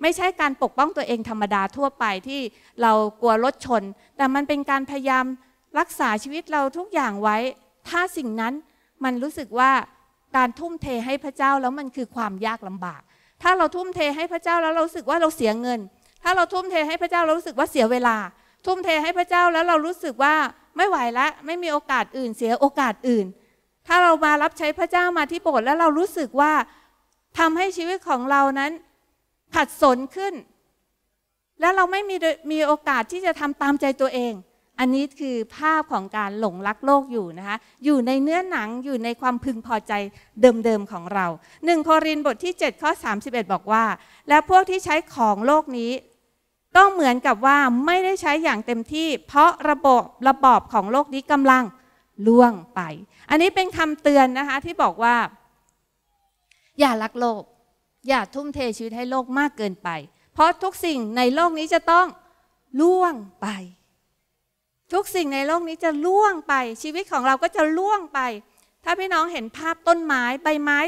ไม่ใช่การปกป้องตัวเองธรรมดาทั่วไปที่เรากลัวรถชน แต่มันเป็นการพยายามรักษาชีวิตเราทุกอย่างไว้ถ้าสิ่งนั้นมันรู้สึกว่าการทุ่มเทให้พระเจ้าแล้วมันคือความยากลำบาก ถ้าเราทุ่มเทให้พระเจ้าแล้วเราสึกว่าเราเสียเงิน ถ้าเราทุ่มเทให้พระเจ้าเรารู้สึกว่าเสียเวลา ทุ่มเทให้พระเจ้าแล้วเรารู้สึกว่าไม่ไหวแล้วไม่มีโอกาสอื่น เสียโอกาสอื่น ถ้าเรามารับใช้พระเจ้ามาที่โบสถ์แล้วเรารู้สึกว่าทำให้ชีวิตของเรานั้นขัดสนขึ้น แล้วเราไม่มีมีโอกาสที่จะทำตามใจตัวเอง อันนี้คือภาพของการหลงรักโลกอยู่นะคะอยู่ในเนื้อหนังอยู่ในความพึงพอใจเดิมๆของเราหนึ่งโครินบทที่ 7 ข้อ 31 บอกว่า และพวกที่ใช้ของโลกนี้ก็เหมือนกับว่าไม่ได้ใช้อย่างเต็มที่เพราะระบบระบอบของโลกนี้กำลังล่วงไป อันนี้เป็นคำเตือนนะคะที่บอกว่าอย่ารักโลก อย่าทุ่มเทชีวิตให้โลกมากเกินไป เพราะทุกสิ่งในโลกนี้จะต้องล่วงไป ทุกสิ่งในโลกนี้จะล่วงไป ชีวิตของเราก็จะล่วงไป ถ้าพี่น้องเห็นภาพต้นไม้ใบไม้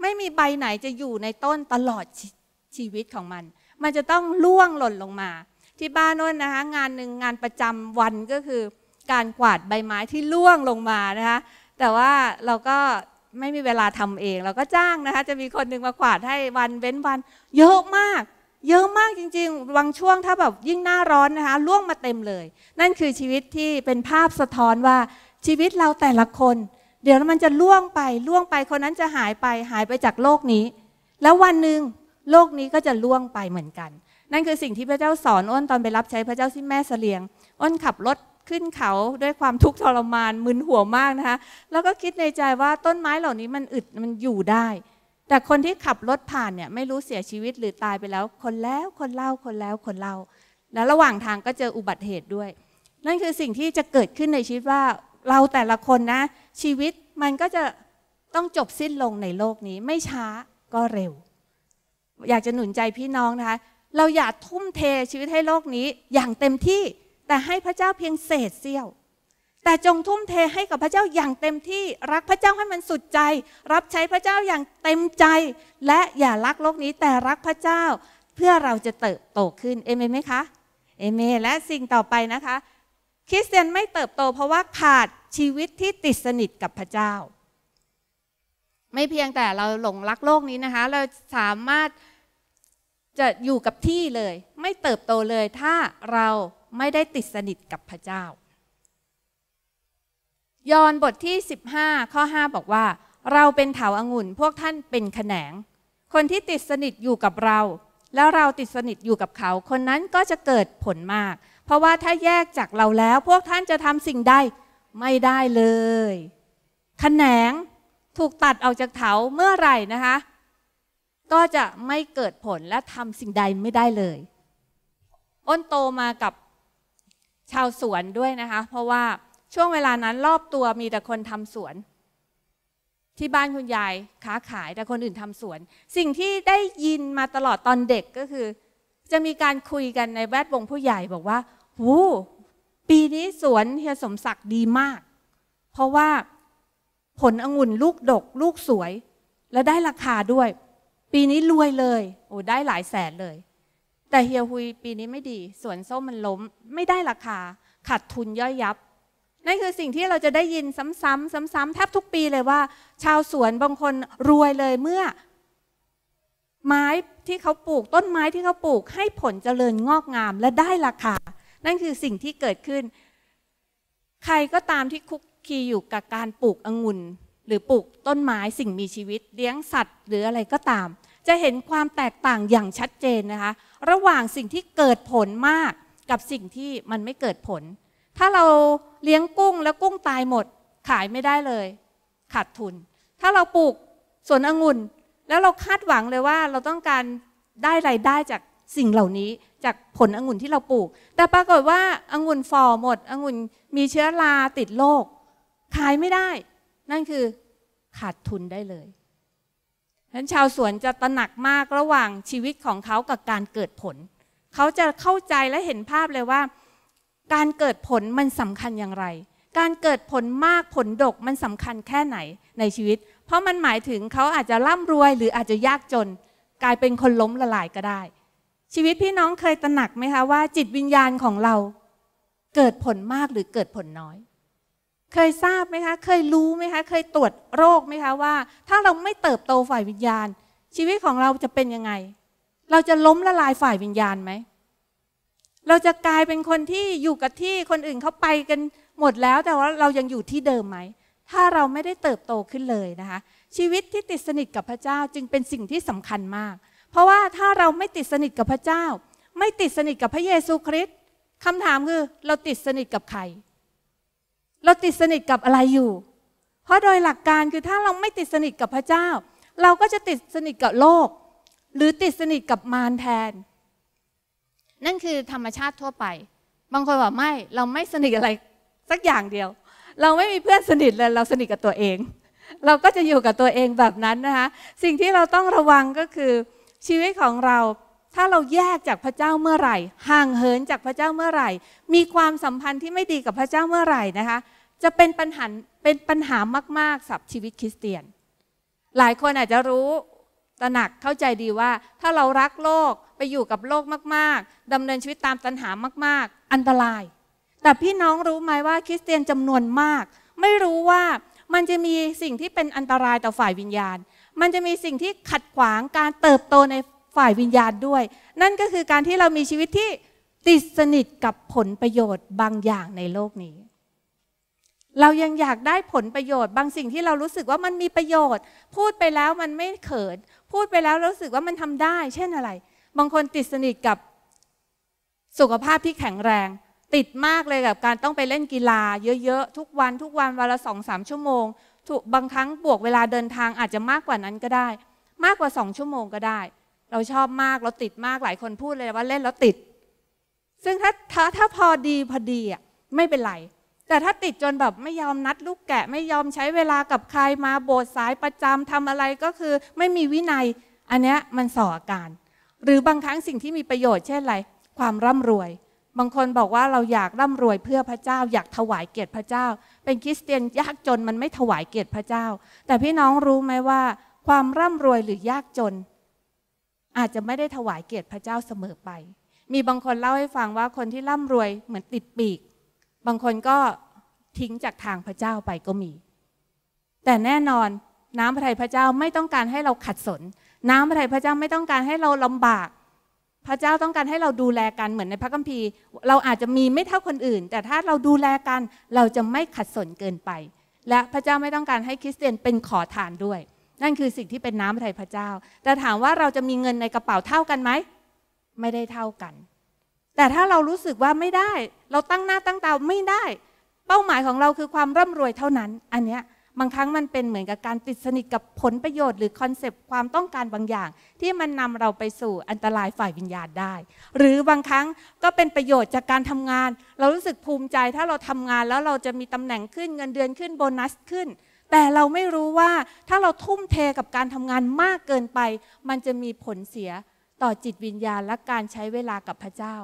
ไม่มีใบไหนจะอยู่ในต้นตลอดชีวิตของมัน มันจะต้องล่วงหล่นลงมาที่บ้านนนนะคะงานหนึ่งงานประจำวันก็คือ การกวาดใบไม้ที่ล่วงลงมานะคะแต่ว่าเราก็ไม่มีเวลาทำเองเราก็จ้างนะคะ จะมีคนหนึ่งมาขวาดให้วันเว้นวันเยอะมาก เยอะมากจริงๆบางช่วงถ้าแบบยิ่งหน้าร้อนนะคะล่วงมาเต็มเลย นั่นคือชีวิตที่เป็นภาพสะท้อนว่าชีวิตเราแต่ละคนเดี๋ยวมันจะล่วงไป ล่วงไปคนนั้นจะหายไปหายไปจากโลกนี้ แล้ววันหนึ่งโลกนี้ก็จะล่วงไปเหมือนกัน นั่นคือสิ่งที่พระเจ้าสอนอ้นตอนไปรับใช้พระเจ้าที่แม่เสลียงอ้นขับรถขึ้นเขาด้วยความทุกข์ทรมานมึนหัวมากนะคะแล้วก็คิดในใจว่าต้นไม้เหล่านี้มันอึดมันอยู่ได้ แต่คนที่ขับรถผ่านเนี่ยไม่รู้เสียชีวิตหรือตายไปแล้ว คนแล้วคนเล่าคนแล้วคนเล่าแล้วระหว่างทางก็เจออุบัติเหตุด้วย นั่นคือสิ่งที่จะเกิดขึ้นในชีวิตว่าเราแต่ละคนนะ ชีวิตมันก็จะต้องจบสิ้นลงในโลกนี้ ไม่ช้าก็เร็ว อยากจะหนุนใจพี่น้องนะคะเราอย่าทุ่มเทชีวิตให้โลกนี้อย่างเต็มที่แต่ให้พระเจ้าเพียงเศษเสี้ยว แต่จงทุ่มเทให้กับพระเจ้าอย่างเต็มที่ รักพระเจ้าให้มันสุดใจ รับใช้พระเจ้าอย่างเต็มใจ และอย่ารักโลกนี้แต่รักพระเจ้าเพื่อเราจะเติบโตขึ้น เอเมนไหมคะ เอเมน และสิ่งต่อไปนะคะ คริสเตียนไม่เติบโต เพราะว่าขาดชีวิตที่ติดสนิทกับพระเจ้า ไม่เพียงแต่เราหลงรักโลกนี้นะคะ เราสามารถจะอยู่กับที่เลย ไม่เติบโตเลยถ้าเราไม่ได้ติดสนิทกับพระเจ้า ยอห์นบทที่15 ข้อ 5 บอกว่า เราเป็นเถาอางุ่นพวกท่านเป็นแขนง คนที่ติดสนิทอยู่กับเรา แล้วเราติดสนิทอยู่กับเขา คนนั้นก็จะเกิดผลมาก เพราะว่าถ้าแยกจากเราแล้วพวกท่านจะทำสิ่งใด ไม่ได้เลยแขนงถูกตัดออกจากเถาเมื่อไหร่นะคะ ก็จะไม่เกิดผลและทำสิ่งใดไม่ได้เลย อ้นโตมากับชาวสวนด้วยนะคะ เพราะว่าช่วงเวลานั้นรอบตัวมีแต่คนทำสวน ที่บ้านคุณยายค้าขายแต่คนอื่นทำสวน สิ่งที่ได้ยินมาตลอดตอนเด็กก็คือ จะมีการคุยกันในแวดวงผู้ใหญ่บอกว่าหูปีนี้สวนเฮียสมศักดิ์ดีมาก เพราะว่าผลองุ่นลูกดก ลูกสวย และได้ราคาด้วย ปีนี้รวยเลยโอ้ได้หลายแสนเลยแต่เฮียฮุยปีนี้ไม่ดีสวนส้มมันล้ม ไม่ได้ราคาขาดทุนย่อยยับ นั่นคือสิ่งที่เราจะได้ยินซ้ำๆซ้ำๆแทบทุกปีเลยว่า ชาวสวนบางคนรวยเลยเมื่อ ไม้ที่เขาปลูกต้นไม้ที่เขาปลูกให้ผลเจริญงอกงามและได้ราคานั่นคือสิ่งที่เกิดขึ้น ใครก็ตามที่คุกคีอยู่กับการปลูกองุ่นหรือปลูกต้นไม้สิ่งมีชีวิต เลี้ยงสัตว์ หรืออะไรก็ตาม จะเห็นความแตกต่างอย่างชัดเจนนะคะระหว่างสิ่งที่เกิดผลมากกับสิ่งที่มันไม่เกิดผล ถ้าเราเลี้ยงกุ้ง แล้วกุ้งตายหมดขายไม่ได้เลย ขาดทุน ถ้าเราปลูกสวนองุ่นแล้วเราคาดหวังเลยว่าเราต้องการได้ไรายได้จากสิ่งเหล่านี้ จากผลองุ่นที่เราปลูก แต่ปรากฏว่าองุ่นฟอหมด องุ่นมีเชื้อราติดโรคขายไม่ได้ นั่นคือขาดทุนได้เลยฉั้นชาวสวนจะตระหนักมากระหว่างชีวิตของเขากับการเกิดผล เขาจะเข้าใจและเห็นภาพเลยว่า การเกิดผลมันสำคัญอย่างไร การเกิดผลมากผลดกมันสำคัญแค่ไหนในชีวิต เพราะมันหมายถึงเขาอาจจะร่ำรวยหรืออาจจะยากจน กลายเป็นคนล้มละลายก็ได้ ชีวิตพี่น้องเคยตระหนักไหมคะว่าจิตวิญญาณของเรา เกิดผลมากหรือเกิดผลน้อยเคยทราบไหมคะ เคยรู้ไหมคะ เคยตรวจโรคไหมคะว่า ถ้าเราไม่เติบโตฝ่ายวิญญาณชีวิตของเราจะเป็นยังไง เราจะล้มละลายฝ่ายวิญญาณไหมเราจะกลายเป็นคนที่อยู่กับที่คนอื่นเขาไปกันหมดแล้วแต่ว่าเรายังอยู่ที่เดิมไหม ถ้าเราไม่ได้เติบโตขึ้นเลยนะคะ ชีวิตที่ติดสนิทกับพระเจ้าจึงเป็นสิ่งที่สำคัญมาก เพราะว่าถ้าเราไม่ติดสนิทกับพระเจ้า ไม่ติดสนิทกับพระเยซูคริสต์คำถามคือ เราติดสนิทกับใครเราติดสนิทกับอะไรอยู่ เพราะโดยหลักการคือถ้าเราไม่ติดสนิทกับพระเจ้า เราก็จะติดสนิทกับโลก หรือติดสนิทกับมารแทน นั่นคือธรรมชาติทั่วไป บางคนบอกไม่ เราไม่สนิทอะไรสักอย่างเดียว เราไม่มีเพื่อนสนิทเลยเราสนิทกับตัวเอง เราก็จะอยู่กับตัวเองแบบนั้นนะคะ สิ่งที่เราต้องระวังก็คือชีวิตของเราถ้าเราแยกจากพระเจ้าเมื่อไหร่ ห่างเหินจากพระเจ้าเมื่อไหร่ มีความสัมพันธ์ที่ไม่ดีกับพระเจ้าเมื่อไหร่นะคะจะเป็นปัญหาเป็นปัญหามากๆสับชีวิตคริสเตียน หลายคนอาจจะรู้ตระหนักเข้าใจดีว่า ถ้าเรารักโลกไปอยู่กับโลกมากๆดำเนินชีวิตตามตัณหามากๆ อันตราย แต่พี่น้องรู้ไหมว่าคริสเตียนจำนวนมาก ไม่รู้ว่ามันจะมีสิ่งที่เป็นอันตรายต่อฝ่ายวิญญาณ มันจะมีสิ่งที่ขัดขวางการเติบโตในฝ่ายวิญญาณด้วย นั่นก็คือการที่เรามีชีวิตที่ติดสนิทกับผลประโยชน์บางอย่างในโลกนี้ เรายังอยากได้ผลประโยชน์บางสิ่งที่เรารู้สึกว่ามันมีประโยชน์ พูดไปแล้วมันไม่เขิน พูดไปแล้วรู้สึกว่ามันทำได้ เช่นอะไร บางคนติดสนิทกับสุขภาพที่แข็งแรง ติดมากเลยกับ การต้องไปเล่นกีฬา เยอะๆทุกวันทุกวันวันละสองสามชั่วโมงบางครั้งบวกเวลาเดินทางอาจจะมากกว่านั้นก็ได้ มากกว่าสองชั่วโมงก็ได้เราชอบมากเราติดมากหลายคนพูดเลยว่าเล่นแล้วติด ซึ่งถ้าถ้าถ้าพอดีพอดีอ่ะไม่เป็นไร แต่ถ้าติดจนแบบไม่ยอมนัดลูกแกะ ไม่ยอมใช้เวลากับใครมาโบสสายประจำทำอะไรก็คือไม่มีวินัยอันเนี้ยมันส่ออาการ หรือบางครั้งสิ่งที่มีประโยชน์เช่นอะไรความร่ำรวย บางคนบอกว่าเราอยากร่ำรวยเพื่อพระเจ้า อยากถวายเกียรติพระเจ้า เป็นคริสเตียนยากจนมันไม่ถวายเกียรติพระเจ้า แต่พี่น้องรู้ไหมว่า ความร่ำรวยหรือยากจนอาจจะไม่ได้ถวายเกียรติพระเจ้าเสมอไป มีบางคนเล่าให้ฟังว่าคนที่ร่ำรวยเหมือนติดปีก บางคนก็ทิ้งจากทางพระเจ้าไปก็มี แต่แน่นอนน้ำพระทัยพระเจ้าไม่ต้องการให้เราขัดสน น้ำพระทัยพระเจ้าไม่ต้องการให้เราลำบาก พระเจ้าต้องการให้เราดูแลกันเหมือนในพระคัมภีร์ เราอาจจะมีไม่เท่าคนอื่น แต่ถ้าเราดูแลกันเราจะไม่ขัดสนเกินไป และพระเจ้าไม่ต้องการให้คริสเตียนเป็นขอทานด้วยนั่นคือสิ่งที่เป็นน้ำพระทัยพระเจ้า แต่ถามว่าเราจะมีเงินในกระเป๋าเท่ากันไหม ไม่ได้เท่ากัน แต่ถ้าเรารู้สึกว่าไม่ได้ เราตั้งหน้าตั้งตาไม่ได้ เป้าหมายของเราคือความร่ำรวยเท่านั้น อันเนี้ยบางครั้งมันเป็นเหมือนกับการติดสนิทกับผลประโยชน์หรือคอนเซปต์ความต้องการบางอย่างที่มันนำเราไปสู่อันตรายฝ่ายวิญญาณได้ หรือบางครั้งก็เป็นประโยชน์จากการทำงาน เรารู้สึกภูมิใจถ้าเราทำงานแล้วเราจะมีตำแหน่งขึ้นเงินเดือนขึ้นโบนัสขึ้นแต่เราไม่รู้ว่าถ้าเราทุ่มเทกับการทำงานมากเกินไป มันจะมีผลเสียต่อจิตวิญญาณและการใช้เวลากับพระเจ้า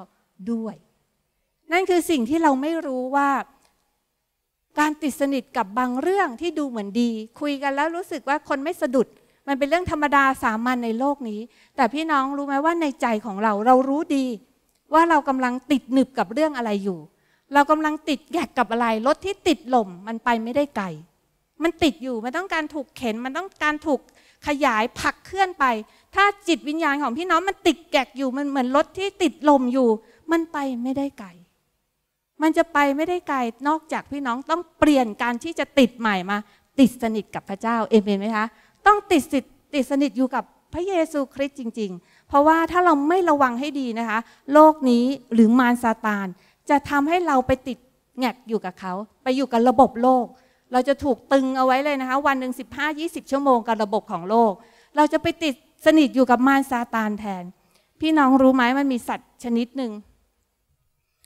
ด้วย นั่นคือสิ่งที่เราไม่รู้ว่า การติดสนิทกับบางเรื่องที่ดูเหมือนดี คุยกันแล้วรู้สึกว่าคนไม่สะดุดมันเป็นเรื่องธรรมดาสามัญในโลกนี้ แต่พี่น้องรู้ไหมว่าในใจของเราเรารู้ดี ว่าเรากำลังติดหนึบกับเรื่องอะไรอยู่ เรากำลังติดแยกกับอะไรรถที่ติดลมมันไปไม่ได้ไกลมันติดอยู่ มันต้องการถูกเข็นมันต้องการถูกขยาย ผักเคลื่อนไป ถ้าจิตวิญญาณของพี่น้องมันติดแกกอยู่มันเหมือนรถที่ติดลมอยู่มันไปไม่ได้ไกล มันจะไปไม่ได้ไกลนอกจากพี่น้องต้องเปลี่ยนการที่จะติดใหม่มา ติดสนิทกับพระเจ้าเอเมนไหมคะ ต้องติดสิทติดสนิทอยู่กับพระเยซูคริสต์จริง ๆ เพราะว่าถ้าเราไม่ระวังให้ดีนะคะ โลกนี้หรือมารซาตาน จะทำให้เราไปติดแงกอยู่กับเขา ไปอยู่กับระบบโลกเราจะถูกตึงเอาไว้เลยนะคะวันหนึ่ง15-20 ชั่วโมงกับระบบของโลก เราจะไปติดสนิทอยู่กับมารซาตานแทน พี่น้องรู้ไหมมันมีสัตว์ชนิดหนึ่ง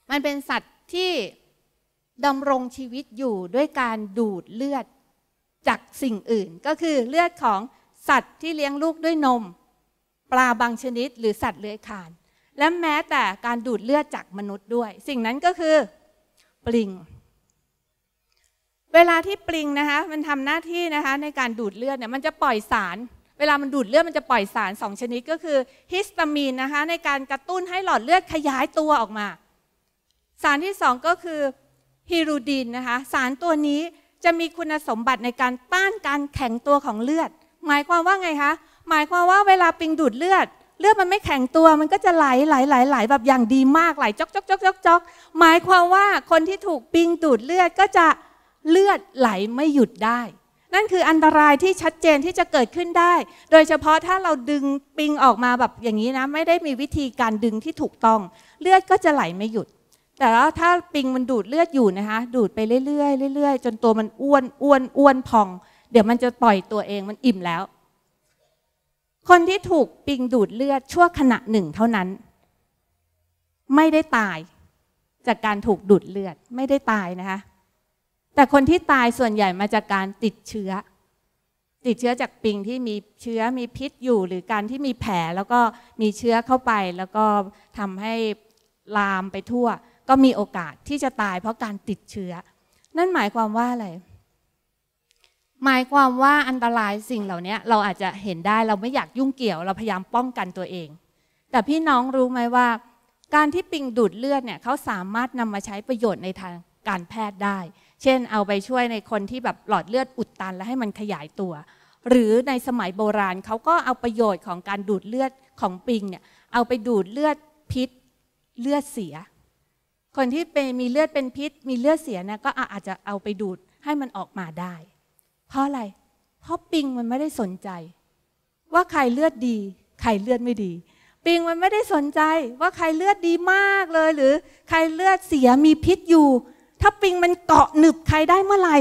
มันเป็นสัตว์ที่ดำรงชีวิตอยู่ด้วยการดูดเลือดจากสิ่งอื่นก็คือเลือดของสัตว์ที่เลี้ยงลูกด้วยนม ปลาบางชนิดหรือสัตว์เลื้อยคลาน และแม้แต่การดูดเลือดจากมนุษย์ด้วย สิ่งนั้นก็คือปลิงเวลาที่ปลิงนะคะมันทำหน้าที่นะคะในการดูดเลือดเนี่ยมันจะปล่อยสาร เวลามันดูดเลือดมันจะปล่อยสาร 2 ชนิดก็คือฮิสตามีนนะคะในการกระตุ้นให้หลอดเลือดขยายตัวออกมา สารที่2ก็คือฮิรูดินนะคะสารตัวนี้จะมีคุณสมบัติในการต้านการแข็งตัวของเลือด หมายความว่าไงคะ หมายความว่าเวลาปิงดูดเลือด เลือดมันไม่แข็งตัวมันก็จะไหลไหลไหลไหลแบบอย่างดีมากไหลจอกจอกจอกจอกจอกหมายความว่าคนที่ถูกปิงดูดเลือดก็จะเลือดไหลไม่หยุดได้ นั่นคืออันตรายที่ชัดเจนที่จะเกิดขึ้นได้ โดยเฉพาะถ้าเราดึงปิงออกมาแบบอย่างนี้นะ ไม่ได้มีวิธีการดึงที่ถูกต้อง เลือดก็จะไหลไม่หยุด แต่แล้วถ้าปิงมันดูดเลือดอยู่นะคะ ดูดไปเรื่อยๆเรื่อยๆจนตัวมัน อ้วนอ้วนอ้วนพอง เดี๋ยวมันจะปล่อยตัวเองมันอิ่มแล้ว คนที่ถูกปิงดูดเลือดชั่วขณะหนึ่งเท่านั้น ไม่ได้ตาย จากการถูกดูดเลือดไม่ได้ตายนะคะแต่คนที่ตายส่วนใหญ่มาจากการติดเชื้อ ติดเชื้อจากปิงที่มีเชื้อมีพิษอยู่หรือการที่มีแผลแล้วก็มีเชื้อเข้าไปแล้วก็ทำให้ลามไปทั่ว ก็มีโอกาสที่จะตายเพราะการติดเชื้อ นั่นหมายความว่าอะไร หมายความว่าอันตรายสิ่งเหล่านี้เราอาจจะเห็นได้เราไม่อยากยุ่งเกี่ยวเราพยายามป้องกันตัวเอง แต่พี่น้องรู้ไหมว่า การที่ปิงดูดเลือดเนี่ยเขาสามารถนำมาใช้ประโยชน์ในทางการแพทย์ได้เช่นเอาไปช่วยในคนที่แบบหลอดเลือดอุดตันและให้มันขยายตัว หรือในสมัยโบราณเขาก็เอาประโยชน์ของการดูดเลือดของปิงเนี่ยเอาไปดูดเลือดพิษเลือดเสีย คนที่เป็นมีเลือดเป็นพิษ มีเลือดเสียเนี่ยก็อาจจะเอาไปดูดให้มันออกมาได้ เพราะอะไรเพราะปิงมันไม่ได้สนใจ ว่าใครเลือดดี ใครเลือดไม่ดีปิงมันไม่ได้สนใจว่าใครเลือดดีมากเลยหรือ ใครเลือดเสียมีพิษอยู่ถ้าปิงมันเกาะหนึบใครได้เมื่อไหร่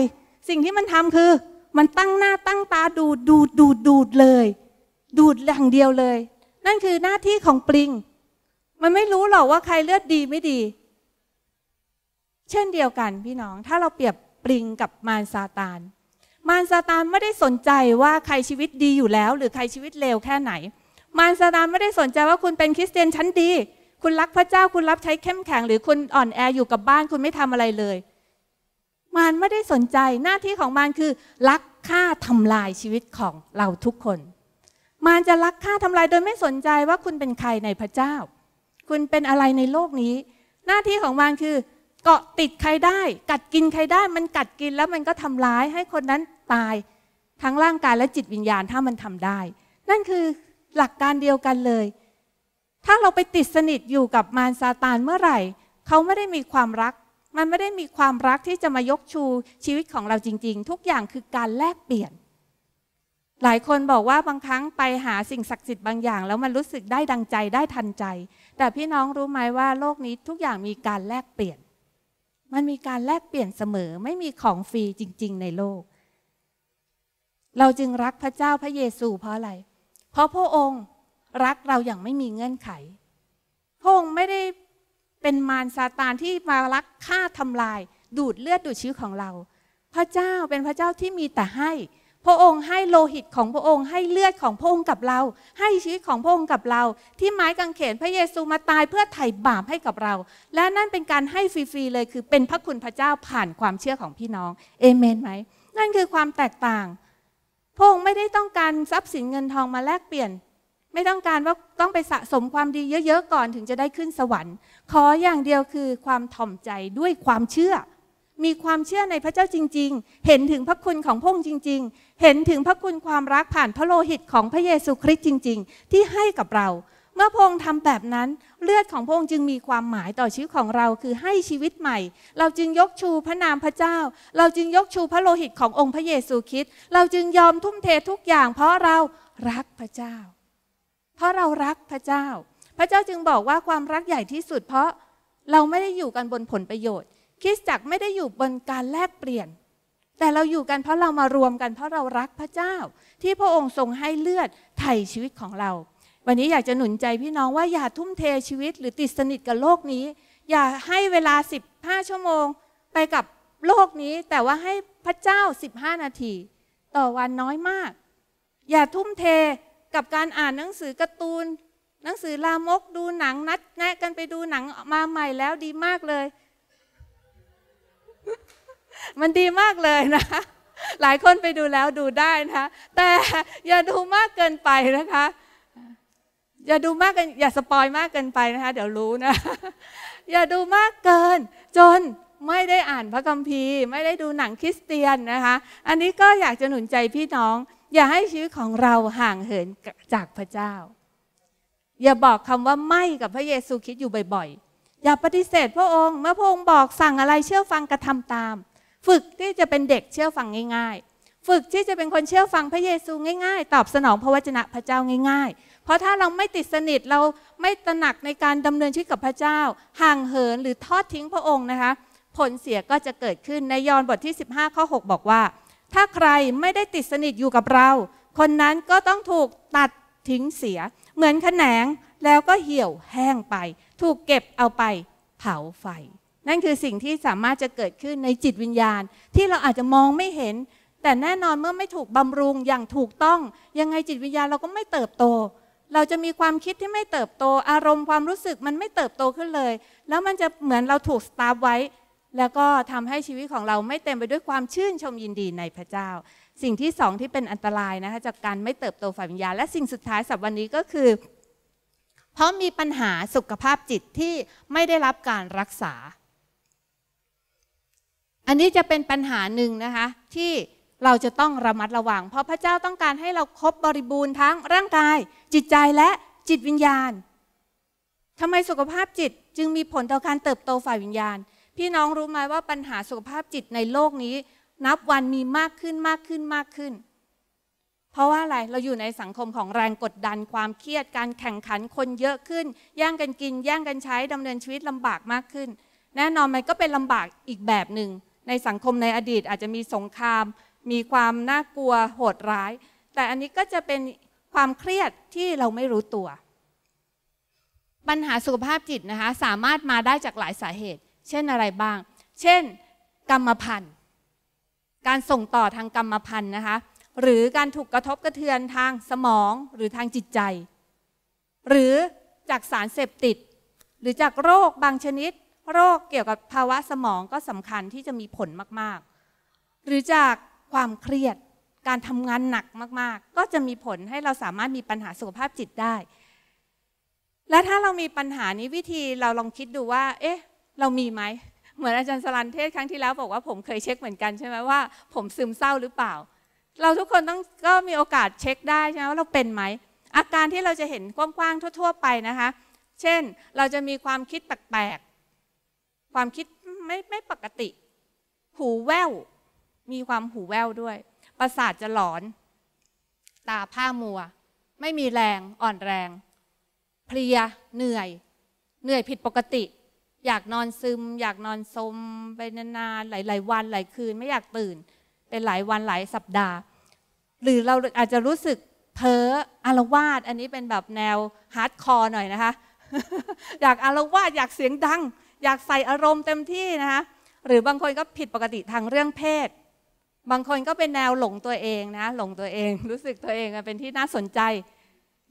สิ่งที่มันทำคือ มันตั้งหน้าตั้งตาดูดดูดดูดดูดเลย ดูดอย่างเดียวเลย นั่นคือหน้าที่ของปิง มันไม่รู้หรอกว่าใครเลือดดีไม่ดี เช่นเดียวกันพี่น้อง ถ้าเราเปรียบปิงกับมารซาตาน มารซาตานไม่ได้สนใจว่าใครชีวิตดีอยู่แล้ว หรือใครชีวิตเลวแค่ไหน มารซาตานไม่ได้สนใจว่าคุณเป็นคริสเตียนชั้นดีคุณรักพระเจ้าคุณรับใช้เข้มแข็งหรือคุณอ่อนแออยู่กับบ้านคุณไม่ทำอะไรเลยมันไม่ได้สนใจ หน้าที่ของมันคือรักฆ่าทำลายชีวิตของเราทุกคนมันจะรักฆ่าทำลายโดยไม่สนใจว่าคุณเป็นใครในพระเจ้า คุณเป็นอะไรในโลกนี้ หน้าที่ของมันคือ เกาะติดใครได้ กัดกินใครได้ มันกัดกินแล้วมันก็ทำร้ายให้คนนั้นตาย ทั้งร่างกายและจิตวิญญาณถ้ามันทำได้ นั่นคือหลักการเดียวกันเลยถ้าเราไปติดสนิทอยู่กับมารซาตานเมื่อไหร่ เขาไม่ได้มีความรัก มันไม่ได้มีความรักที่จะมายกชูชีวิตของเราจริง ๆ ทุกอย่างคือการแลกเปลี่ยน หลายคนบอกว่าบางครั้งไปหาสิ่งศักดิ์สิทธิ์บางอย่าง แล้วมันรู้สึกได้ดังใจได้ทันใจ แต่พี่น้องรู้ไหมว่าโลกนี้ทุกอย่างมีการแลกเปลี่ยน มันมีการแลกเปลี่ยนเสมอไม่มีของฟรีจริง ๆ ในโลก เราจึงรักพระเจ้าพระเยซูเพราะอะไรเพราะพระองค์รักเราอย่างไม่มีเงื่อนไข พระองค์ไม่ได้เป็นมารซาตานที่มารักฆ่าทำลาย ดูดเลือดดูดชีวิตของเรา พระเจ้าเป็นพระเจ้าที่มีแต่ให้ พระองค์ให้โลหิตของพระองค์ให้เลือดของพระองค์กับเรา ให้ชีวิตของพระองค์กับเรา ที่ไม้กางเขนพระเยซูมาตายเพื่อไถ่บาปให้กับเรา และนั่นเป็นการให้ฟรีๆ เลยคือเป็นพระคุณพระเจ้าผ่านความเชื่อของพี่น้องเอเมนไหมนั่นคือความแตกต่าง พระองค์ไม่ได้ต้องการทรัพย์สินเงินทองมาแลกเปลี่ยนไม่ต้องการว่าต้องไปสะสมความดีเยอะๆก่อนถึงจะได้ขึ้นสวรรค์ ขออย่างเดียวคือความถ่อมใจด้วยความเชื่อ มีความเชื่อในพระเจ้าจริง ๆ เห็นถึงพระคุณของพงษ์จริง ๆ เห็นถึงพระคุณความรักผ่านพระโลหิตของพระเยซูคริสต์จริง ๆ ที่ให้กับเรา เมื่อพงษ์ทำแบบนั้นเลือดของพงษ์จึงมีความหมายต่อชีวิตของเรา คือให้ชีวิตใหม่ เราจึงยกชูพระนามพระเจ้า เราจึงยกชูพระโลหิตขององค์พระเยซูคริสต์ เราจึงยอมทุ่มเททุกอย่าง เพราะเรารักพระเจ้าเพราะเรารักพระเจ้า พระเจ้าจึงบอกว่าความรักใหญ่ที่สุดเพราะเราไม่ได้อยู่กันบนผลประโยชน์ คริสตจักรไม่ได้อยู่บนการแลกเปลี่ยน แต่เราอยู่กันเพราะเรามารวมกันเพราะเรารักพระเจ้า ที่พระองค์ทรงให้เลือดไถ่ชีวิตของเรา วันนี้อยากจะหนุนใจพี่น้องว่าอย่าทุ่มเทชีวิต หรือติดสนิทกับโลกนี้ อย่าให้เวลา15 ชั่วโมง ไปกับโลกนี้ แต่ว่าให้พระเจ้า 15 นาที ต่อวันน้อยมาก อย่าทุ่มเทกับการอ่านหนังสือการ์ตูนหนังสือลามกดูหนังนัดแนะกันไปดูหนังมาใหม่แล้วดีมากเลย มันดีมากเลยนะ หลายคนไปดูแล้วดูได้นะะแต่อย่าดูมากเกินไปนะคะอย่าดูมากกันอย่าสปอยมากเกินไปนะคะเดี๋ยวรู้นะ อย่าดูมากเกินจนไม่ได้อ่านพระคัมภีร์ไม่ได้ดูหนังคริสเตียนนะคะ อันนี้ก็อยากจะหนุนใจพี่น้องอย่าให้ชีวิตของเราห่างเหินจากพระเจ้า อย่าบอกคำว่าไม่กับพระเยซูคิดอยู่บ่อย ๆ อย่าปฏิเสธพระองค์เมื่อพระองค์บอกสั่งอะไรเชื่อฟังกระทำตาม ฝึกที่จะเป็นเด็กเชื่อฟังง่าย ๆ ฝึกที่จะเป็นคนเชื่อฟังพระเยซูง่าย ๆ ตอบสนองพระวจนะพระเจ้าง่าย ๆ เพราะถ้าเราไม่ติดสนิทเราไม่ตระหนักในการดำเนินชีวิตกับพระเจ้า ห่างเหินหรือทอดทิ้งพระองค์นะคะผลเสียก็จะเกิดขึ้นในยอห์นบทที่15ข้อ6บอกว่าถ้าใครไม่ได้ติดสนิทอยู่กับเรา คนนั้นก็ต้องถูกตัดทิ้งเสีย เหมือนขแขนง แล้วก็เหี่ยวแห้งไป ถูกเก็บเอาไป เผาไฟนั่นคือสิ่งที่สามารถจะเกิดขึ้นในจิตวิญญาณที่เราอาจจะมองไม่เห็น แต่แน่นอนเมื่อไม่ถูกบำรุงอย่างถูกต้อง ยังไงจิตวิญญาณเราก็ไม่เติบโต เราจะมีความคิดที่ไม่เติบโต อารมณ์ความรู้สึกมันไม่เติบโตขึ้นเลย แล้วมันจะเหมือนเราถูกสตาร์ไว้แล้วก็ทำให้ชีวิตของเราไม่เต็มไปด้วยความชื่นชมยินดีในพระเจ้า สิ่งที่สองที่เป็นอันตรายนะคะจากการไม่เติบโตฝ่ายวิญญาณ และสิ่งสุดท้ายสัปวันนี้ก็คือ เพราะมีปัญหาสุขภาพจิตที่ไม่ได้รับการรักษา อันนี้จะเป็นปัญหาหนึ่งนะคะที่เราจะต้องระมัดระวังเพราะพระเจ้าต้องการให้เราครบบริบูรณ์ทั้งร่างกาย จิตใจและจิตวิญญาณทำไมสุขภาพจิตจึงมีผลต่อการเติบโตฝ่ายวิญญาณพี่น้องรู้ไหมว่าปัญหาสุขภาพจิตในโลกนี้นับวันมีมากขึ้นมากขึ้นมากขึ้น เพราะว่าอะไร เราอยู่ในสังคมของแรงกดดันความเครียดการแข่งขันคนเยอะขึ้น แย่งกันกิน แย่งกันใช้ดำเนินชีวิตลำบากมากขึ้น แน่นอนมันก็เป็นลำบากอีกแบบหนึ่งในสังคมในอดีตอาจจะมีสงคราม มีความน่ากลัวโหดร้าย แต่อันนี้ก็จะเป็นความเครียดที่เราไม่รู้ตัว ปัญหาสุขภาพจิตนะคะสามารถมาได้จากหลายสาเหตุเช่นอะไรบ้าง เช่น กรรมพันธุ์ การส่งต่อทางกรรมพันธุ์นะคะ หรือการถูกกระทบกระเทือนทางสมองหรือทางจิตใจ หรือจากสารเสพติด หรือจากโรคบางชนิด โรคเกี่ยวกับภาวะสมองก็สำคัญที่จะมีผลมากๆ หรือจากความเครียด การทำงานหนักมาก ๆ ก็จะมีผลให้เราสามารถมีปัญหาสุขภาพจิตได้ และถ้าเรามีปัญหานี้วิธีเราลองคิดดูว่า เอ๊ะเรามีไหม เหมือนอาจารย์สลันเทศครั้งที่แล้วบอกว่าผมเคยเช็คเหมือนกันใช่ไหมว่าผมซึมเศร้าหรือเปล่า เราทุกคนต้องก็มีโอกาสเช็คได้ใช่ไหมว่าเราเป็นไหมอาการที่เราจะเห็นกว้างๆทั่ว ๆ ไปนะคะ เช่นเราจะมีความคิดแปลกๆความคิดไม่ไม่ปกติ หูแว่วมีความหูแว่วด้วยประสาทจะหลอน ตาผ้ามัว ไม่มีแรงอ่อนแรง เพลียเหนื่อย เหนื่อยผิดปกติอยากนอนซึม อยากนอนซมไปนานๆหลายๆวันหลายคืนไม่อยากตื่น เป็นหลายวันหลายสัปดาห์ หรือเราอาจจะรู้สึกเพ้ออารวาสอันนี้เป็นแบบแนวฮาร์ดคอร์หน่อยนะคะอยากอารวาสอยากเสียงดังอยากใส่อารมณ์เต็มที่นะคะหรือบางคนก็ผิดปกติทางเรื่องเพศ บางคนก็เป็นแนวหลงตัวเองนะหลงตัวเองรู้สึกตัวเองเป็นที่น่าสนใจ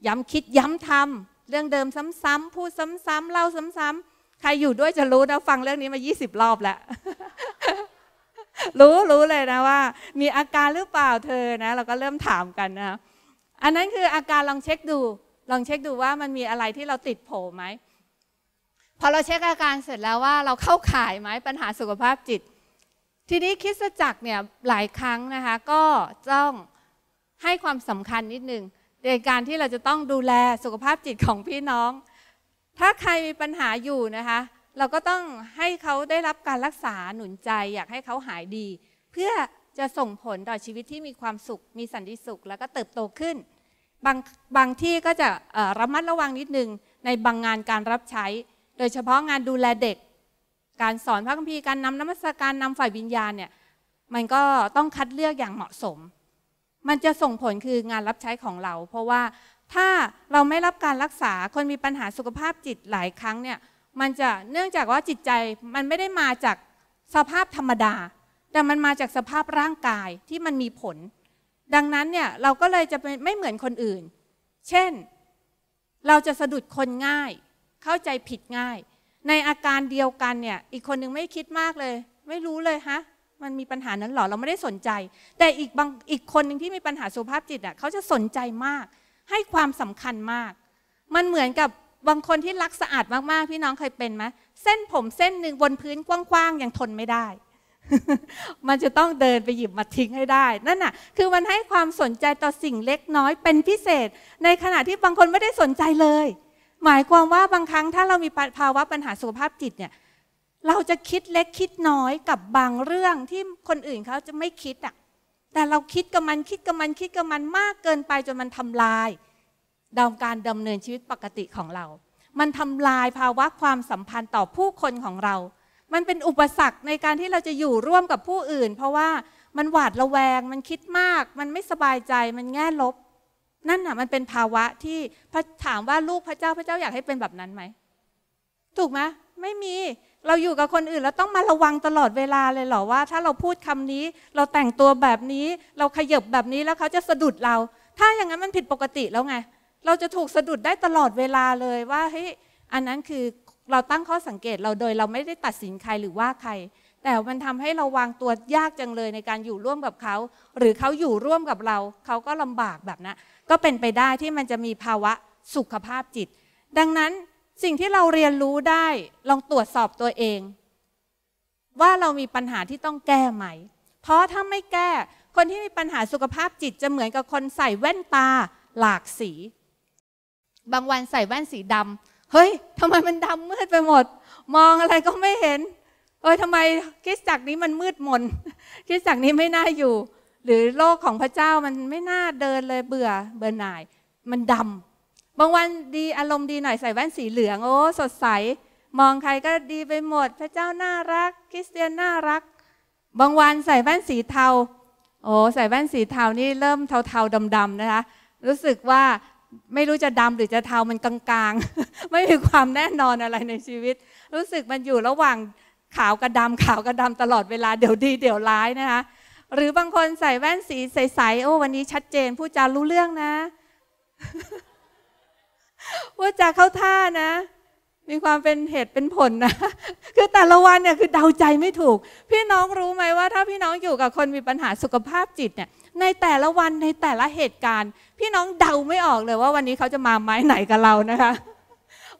ย้ำคิดย้ำทำเรื่องเดิมซ้ำๆพูดซ้ำๆเล่าซ้ำๆใครอยู่ด้วยจะรู้นะฟังเรื่องนี้มา 20รอบแล้วรู้รู้เลยนะว่า มีอาการหรือเปล่าเธอนะเราก็เริ่มถามกันนะอันนั้นคืออาการลองเช็คดูลองเช็คดูว่ามันมีอะไรที่เราติดโผไหมพอเราเช็คอาการเสร็จแล้วว่าเราเข้าข่ายไหมปัญหาสุขภาพจิต ทีนี้คิดจักเนี่ยหลายครั้งนะคะก็ต้องให้ความสำคัญนิดนึงในการที่เราจะต้องดูแลสุขภาพจิตของพี่น้องถ้าใครมีปัญหาอยู่นะคะเราก็ต้องให้เขาได้รับการรักษา หนุนใจอยากให้เขาหายดี เพื่อจะส่งผลต่อชีวิตที่มีความสุขมีสันติสุขแล้วก็เติบโตขึ้น บางบางที่ก็จะระมัดระวังนิดนึง ในบางงานการรับใช้ โดยเฉพาะงานดูแลเด็ก การสอนพระคัมภีร์การนำน้ำมศการนำฝ่ายวิญญาณเนี่ย มันก็ต้องคัดเลือกอย่างเหมาะสม มันจะส่งผลคืองานรับใช้ของเรา เพราะว่าถ้าเราไม่รับการรักษาคนมีปัญหาสุขภาพจิตหลายครั้งเนี่ยมันจะเนื่องจากว่าจิตใจมันไม่ได้มาจากสภาพธรรมดา แต่มันมาจากสภาพร่างกายที่มันมีผล ดังนั้นเนี่ยเราก็เลยจะไม่เหมือนคนอื่น เช่น เราจะสะดุดคนง่าย เข้าใจผิดง่าย ในอาการเดียวกันเนี่ยอีกคนนึงไม่คิดมากเลย ไม่รู้เลยฮะมันมีปัญหานั้นหรอเราไม่ได้สนใจ แต่อีกบางอีกคนหนึ่งที่มีปัญหาสุขภาพจิตอ่ะเขาจะสนใจมากให้ความสำคัญมาก มันเหมือนกับบางคนที่รักสะอาดมากๆ พี่น้องเคยเป็นไหมเส้นผมเส้นหนึ่งบนพื้นกว้างๆยังทนไม่ได้ มันจะต้องเดินไปหยิบมาทิ้งให้ได้ นั่นน่ะคือมันให้ความสนใจต่อสิ่งเล็กน้อยเป็นพิเศษ ในขณะที่บางคนไม่ได้สนใจเลย หมายความว่าบางครั้งถ้าเรามีภาวะปัญหาสุขภาพจิตเนี่ย เราจะคิดเล็กคิดน้อยกับบางเรื่องที่คนอื่นเขาจะไม่คิดอ่ะแต่เราคิดกับมันคิดกับมันคิดกับมันมากเกินไปจนมันทำลายดาวการดำเนินชีวิตปกติของเรา มันทำลายภาวะความสัมพันธ์ต่อผู้คนของเรา มันเป็นอุปสรรคในการที่เราจะอยู่ร่วมกับผู้อื่น เพราะว่ามันหวาดระแวง มันคิดมาก มันไม่สบายใจ มันแง่ลบ นั่นน่ะมันเป็นภาวะที่ถามว่าลูกพระเจ้าพระเจ้าอยากให้เป็นแบบนั้นไหมถูกไหมไม่มีเราอยู่กับคนอื่นเราต้องมาระวังตลอดเวลาเลยเหรอว่า ถ้าเราพูดคำนี้ เราแต่งตัวแบบนี้เราขยบแบบนี้แล้วเขาจะสะดุดเรา ถ้าอย่างนั้นมันผิดปกติแล้วไง เราจะถูกสะดุดได้ตลอดเวลาเลยว่าเฮ้ยอันนั้นคือเราตั้งข้อสังเกตเราโดยเราไม่ได้ตัดสินใครหรือว่าใคร แต่มันทำให้เราวางตัวยากจังเลยในการอยู่ร่วมกับเขา หรือเขาอยู่ร่วมกับเราเขาก็ลำบากแบบนั้นก็เป็นไปได้ที่มันจะมีภาวะสุขภาพจิต ดังนั้นสิ่งที่เราเรียนรู้ได้ลองตรวจสอบตัวเอง ว่าเรามีปัญหาที่ต้องแก้ไหม เพราะถ้าไม่แก้ คนที่มีปัญหาสุขภาพจิตจะเหมือนกับคนใส่แว่นตาหลากสี บางวันใส่แว่นสีดำเฮ้ยทำไมมันดำมืดไปหมด มองอะไรก็ไม่เห็นเอ้ยทำไมคิดจักนี้มันมืดมนคิดจักนี้ไม่น่าอยู่ หรือโลกของพระเจ้ามันไม่น่าเดินเลยเบื่อเบื่อหน่าย มันดำบางวันดีอารมณ์ดีหน่อยใส่แว่นสีเหลืองโอ้ สดใส มองใครก็ดีไปหมด พระเจ้าน่ารักคริสเตียนน่ารัก บางวันใส่แว่นสีเทาโอ้ใส่แว่นสีเทานี่เริ่มเทาๆดำๆนะคะรู้สึกว่าไม่รู้จะดำ หรือจะเทามันกลางๆ ไม่มีความแน่นอนอะไรในชีวิต รู้สึกมันอยู่ระหว่าง ขาวกับดำขาวกับดำตลอดเวลาเดี๋ยวดีเดี๋ยวร้ายนะคะหรือบางคนใส่แว่นสีใสๆโอ้ วันนี้ชัดเจนผู้จารู้เรื่องนะว่าจะเข้าท่านะ มีความเป็นเหตุเป็นผลนะ คือแต่ละวันเนี่ยคือเดาใจไม่ถูก พี่น้องรู้ไหมว่าถ้าพี่น้องอยู่กับคนมีปัญหาสุขภาพจิตเนี่ยในแต่ละวันในแต่ละเหตุการณ์ พี่น้องเดาไม่ออกเลยว่าวันนี้เขาจะมาไม้ไหนกับเรานะคะ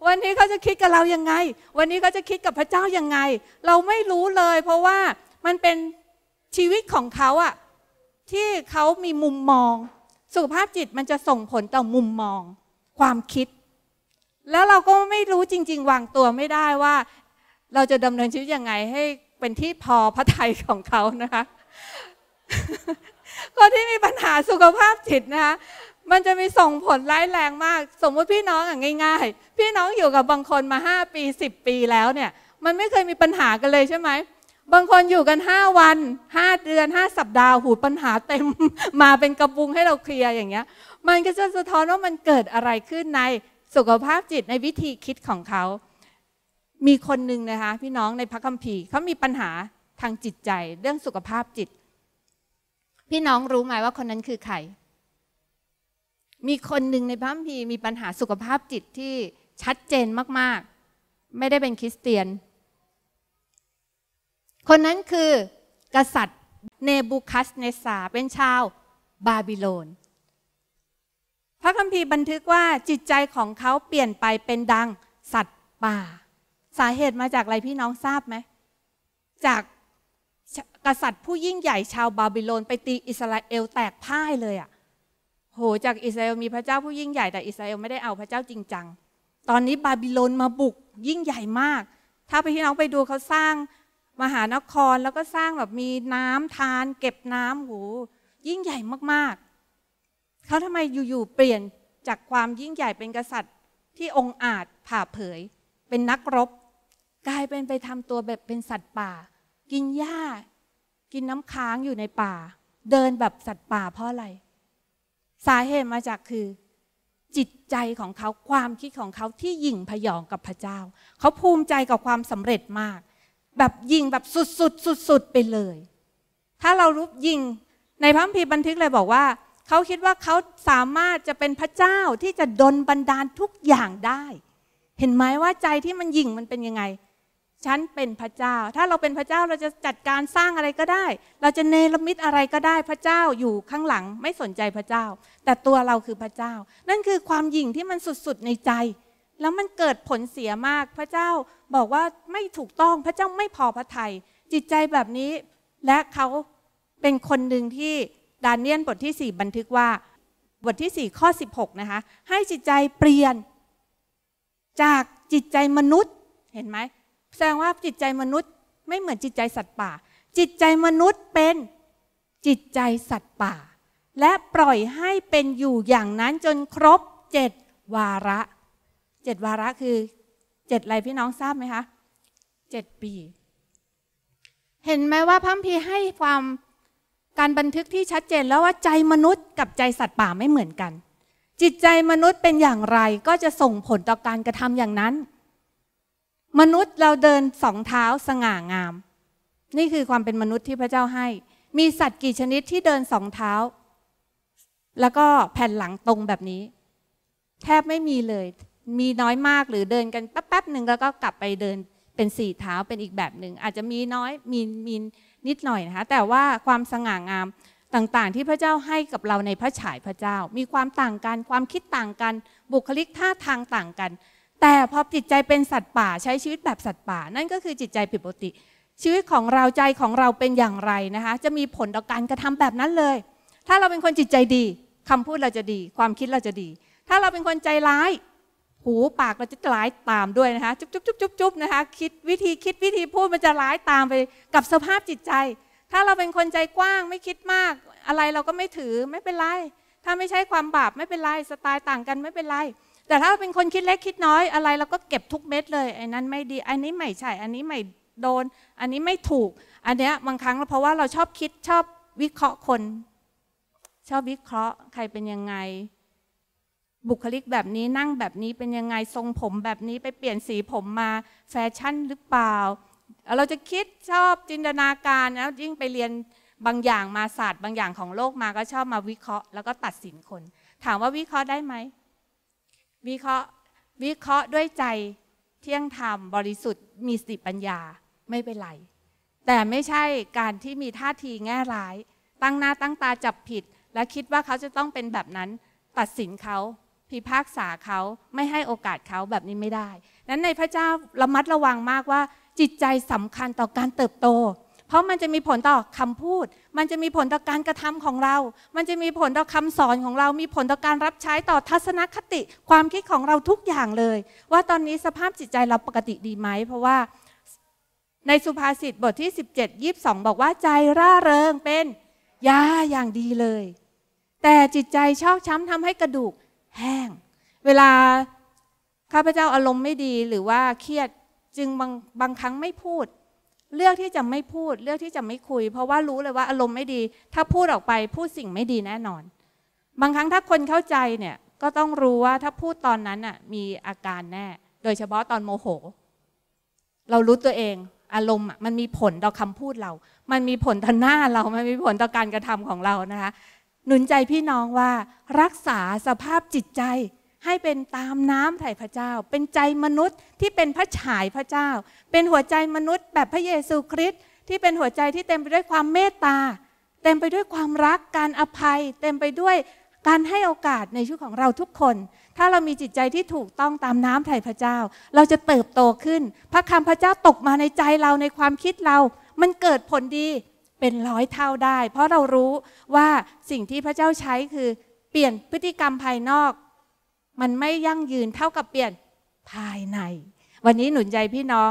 วันนี้เขาจะคิดกับเรายังไง วันนี้เขาจะคิดกับพระเจ้ายังไง เราไม่รู้เลยเพราะว่ามันเป็นชีวิตของเขาอะที่เขามีมุมมอง สุขภาพจิตมันจะส่งผลต่อมุมมอง ความคิดแล้วเราก็ไม่รู้จริงๆ วางตัวไม่ได้ว่า เราจะดำเนินชีวิตยังไง ให้เป็นที่พอพระทัยของเขานะคะคนที่มีปัญหาสุขภาพจิตนะคะมันจะมีส่งผลร้ายแรงมาก สมมติพี่น้องอ่ะง่ายๆ พี่น้องอยู่กับบางคนมา 5 ปี 10 ปีแล้วเนี่ย มันไม่เคยมีปัญหากันเลยใช่ไหม บางคนอยู่กัน 5 วัน 5 เดือน 5 สัปดาห์หูปัญหาเต็มมาเป็นกระบุงให้เราเคลียร์อย่างเงี้ย มันก็จะสะท้อนว่ามันเกิดอะไรขึ้นในสุขภาพจิตในวิธีคิดของเขา มีคนหนึ่งนะคะพี่น้องในพระคัมภีร์เขามีปัญหาทางจิตใจเรื่องสุขภาพจิต พี่น้องรู้ไหมว่าคนนั้นคือใคร มีคนหนึ่งในพระคัมภีร์มีปัญหาสุขภาพจิตที่ชัดเจนมาก ๆ ไม่ได้เป็นคริสเตียน คนนั้นคือกษัตริย์เนบูคัสเนซาเป็นชาวบาบิโลนระคัมภีร์บันทึกว่าจิตใจของเขาเปลี่ยนไปเป็นดังสัตว์ป่า สาเหตุมาจากอะไรพี่น้องทราบไหมจากกษัตริย์ผู้ยิ่งใหญ่ชาวบาบิโลนไปตีอิสราเอลแตกพ่ายเลยอะ่ะโหจากอิสราเอล มีพระเจ้าผู้ยิ่งใหญ่แต่อิสราเอลไม่ได้เอาพระเจ้าจริงจัง ตอนนี้บาบิโลนมาบุกยิ่งใหญ่มาก ถ้าพี่น้องไปดูเขาสร้างมหานครแล้วก็สร้างแบบมีน้ำทาน เก็บน้ำโหยิ่งใหญ่มากเขาทำไมอยู่ ๆเปลี่ยนจากความยิ่งใหญ่เป็นกษัตริย์ ที่องค์อาจผ่าเผย เป็นนักรบกลายเป็นไปทำตัวแบบเป็นสัตว์ป่า กินหญ้า กินน้ำค้างอยู่ในป่า เดินแบบสัตว์ป่าเพราะอะไรสาเหตุมาจากคือ จิตใจของเขาความคิดของเขาที่หยิ่งพยองกับพระเจ้า เขาภูมิใจกับความสำเร็จมาก แบบยิงแบบสุดๆสุดๆไปเลย ถ้าเรารู้ยิงในพระคัมภีร์บันทึกเลยบอกว่าเขาคิดว่าเขาสามารถจะเป็นพระเจ้าที่จะดลบันดาลทุกอย่างได้ เห็นไหมว่าใจที่มันหยิ่งมันเป็นยังไง ฉันเป็นพระเจ้า ถ้าเราเป็นพระเจ้าเราจะจัดการสร้างอะไรก็ได้ เราจะเนรมิตอะไรก็ได้ พระเจ้าอยู่ข้างหลังไม่สนใจพระเจ้า แต่ตัวเราคือพระเจ้า นั่นคือความหยิ่งที่มันสุดๆในใจ แล้วมันเกิดผลเสียมาก พระเจ้าบอกว่าไม่ถูกต้อง พระเจ้าไม่พอพระทยัย จิตใจแบบนี้ และเขาเป็นคนหนึ่งที่ดานเนียนบทที่4บันทึกว่า บทที่4ข้อ16นะคะ ให้จิตใจเปลี่ยน จากจิตใจมนุษย์ เห็นไหม แสดงว่าจิตใจมนุษย์ ไม่เหมือนจิตใจสัตว์ป่า จิตใจมนุษย์เป็น จิตใจสัตว์ป่า และปล่อยให้เป็นอยู่อย่างนั้นจนครบเจ็ดวาระเจ็ดวาระคือเจ็ดอะไรพี่น้องทราบไหมคะเจ็ดปี เห็นไหมว่าพระพีให้ความการบันทึกที่ชัดเจนแล้วว่าใจมนุษย์กับใจสัตว์ป่าไม่เหมือนกัน จิตใจมนุษย์เป็นอย่างไรก็จะส่งผลต่อการกระทำอย่างนั้น มนุษย์เราเดินสองเท้าสง่างาม นี่คือความเป็นมนุษย์ที่พระเจ้าให้ มีสัตว์กี่ชนิดที่เดินสองเท้า แล้วก็แผ่นหลังตรงแบบนี้ แทบไม่มีเลย มีน้อยมากหรือเดินกันแป๊บๆหนึ่งแล้วก็กลับไปเดินเป็นสี่เท้าเป็นอีกแบบหนึ่งอาจจะมีน้อยมีมีนิดหน่อยนะคะแต่ว่าความสง่างามต่างๆ ที่พระเจ้าให้กับเราในพระฉายพระเจ้า มีความต่างกัน ความคิดต่างกัน บุคลิกท่าทางต่างกัน แต่พอจิตใจเป็นสัตว์ป่าใช้ชีวิตแบบสัตว์ป่า นั่นก็คือจิตใจผิดปกติ ชีวิตของเราใจของเราเป็นอย่างไรนะคะจะมีผลต่อการกระทำแบบนั้นเลย ถ้าเราเป็นคนจิตใจดี คำพูดเราจะดี ความคิดเราจะดี ถ้าเราเป็นคนใจร้ายหูปากเราจะร้ายตามด้วยนะคะ จุ๊บจุ๊บจุ๊บจุ๊บจุ๊บนะคะ คิดวิธีคิดวิธีพูดมันจะร้ายตามไปกับสภาพจิตใจ ถ้าเราเป็นคนใจกว้างไม่คิดมาก อะไรเราก็ไม่ถือไม่เป็นไร ถ้าไม่ใช่ความบาปไม่เป็นไรสไตล์ต่างกันไม่เป็นไร แต่ถ้าเป็นคนคิดเล็กคิดน้อยอะไรเราก็เก็บทุกเม็ดเลยไอ้นั้นไม่ดี อันนี้ไม่ใช่อันนี้ไม่โดน อันนี้ไม่ถูก อันเนี้ยบางครั้งเพราะว่าเราชอบคิดชอบวิเคราะห์คน ชอบวิเคราะห์ใครเป็นยังไงบุคลิกแบบนี้นั่งแบบนี้เป็นยังไงทรงผมแบบนี้ไปเปลี่ยนสีผมมาแฟชั่นหรือเปล่าเราจะคิดชอบจินตนาการแล้วยิ่งไปเรียนบางอย่างมาศาสตร์ บางอย่างของโลกมาก็ชอบมาวิเคราะห์แล้วก็ตัดสินคนถามว่าวิเคราะห์ได้ไหมวิเคราะห์วิเคราะห์ด้วยใจ เที่ยงธรรมบริสุทธิ์ มีสติปัญญาไม่เป็นไร แต่ไม่ใช่การที่มีท่าทีแง่ร้ายตั้งหน้าตั้งตาจับผิดและคิดว่าเขาจะต้องเป็นแบบนั้นตัดสินเขาพิพากษาเขาไม่ให้โอกาสเขาแบบนี้ไม่ได้ นั้นในพระเจ้าระมัดระวังมากว่า จิตใจสำคัญต่อการเติบโต เพราะมันจะมีผลต่อคำพูด มันจะมีผลต่อการกระทำของเรา มันจะมีผลต่อคำสอนของเรามีผลต่อการรับใช้ต่อทัศนคติ ความคิดของเราทุกอย่างเลย ว่าตอนนี้สภาพจิตใจเราปกติดีไหม เพราะว่าในสุภาษิตบทที่ 17 22บอกว่าใจร่าเริงเป็นยาอย่างดีเลย แต่จิตใจชอกช้ำทำให้กระดูกแห้งเวลาข้าพเจ้าอารมณ์ไม่ดีหรือว่าเครียดจึงบางบางครั้งไม่พูด เลือกที่จะไม่พูดเลือกที่จะไม่คุย เพราะว่ารู้เลยว่าอารมณ์ไม่ดี ถ้าพูดออกไปพูดสิ่งไม่ดีแน่นอน บางครั้งถ้าคนเข้าใจเนี่ยก็ต้องรู้ว่าถ้าพูดตอนนั้นน่ะมีอาการแน่โดยเฉพาะตอนโมโห เรารู้ตัวเอง อารมณ์มันมีผลต่อคำพูดเรา มันมีผลต่อหน้าเรา มันมีผลต่อการกระทำของเรานะคะหนุนใจพี่น้องว่ารักษาสภาพจิตใจให้เป็นตามน้ำไถ่พระเจ้า เป็นใจมนุษย์ที่เป็นพระฉายพระเจ้า เป็นหัวใจมนุษย์แบบพระเยซูคริสต์ที่เป็นหัวใจที่เต็มไปด้วยความเมตตา เต็มไปด้วยความรักการอภัย เต็มไปด้วยการให้โอกาสในชีวิตของเราทุกคน ถ้าเรามีจิตใจที่ถูกต้องตามน้ำไถ่พระเจ้า เราจะเติบโตขึ้น พระคำพระเจ้าตกมาในใจเราในความคิดเรา มันเกิดผลดีเป็นร้อยเท่าได้ เพราะเรารู้ว่าสิ่งที่พระเจ้าใช้คือเปลี่ยนพฤติกรรมภายนอก มันไม่ยั่งยืนเท่ากับเปลี่ยนภายใน วันนี้หนุนใจพี่น้อง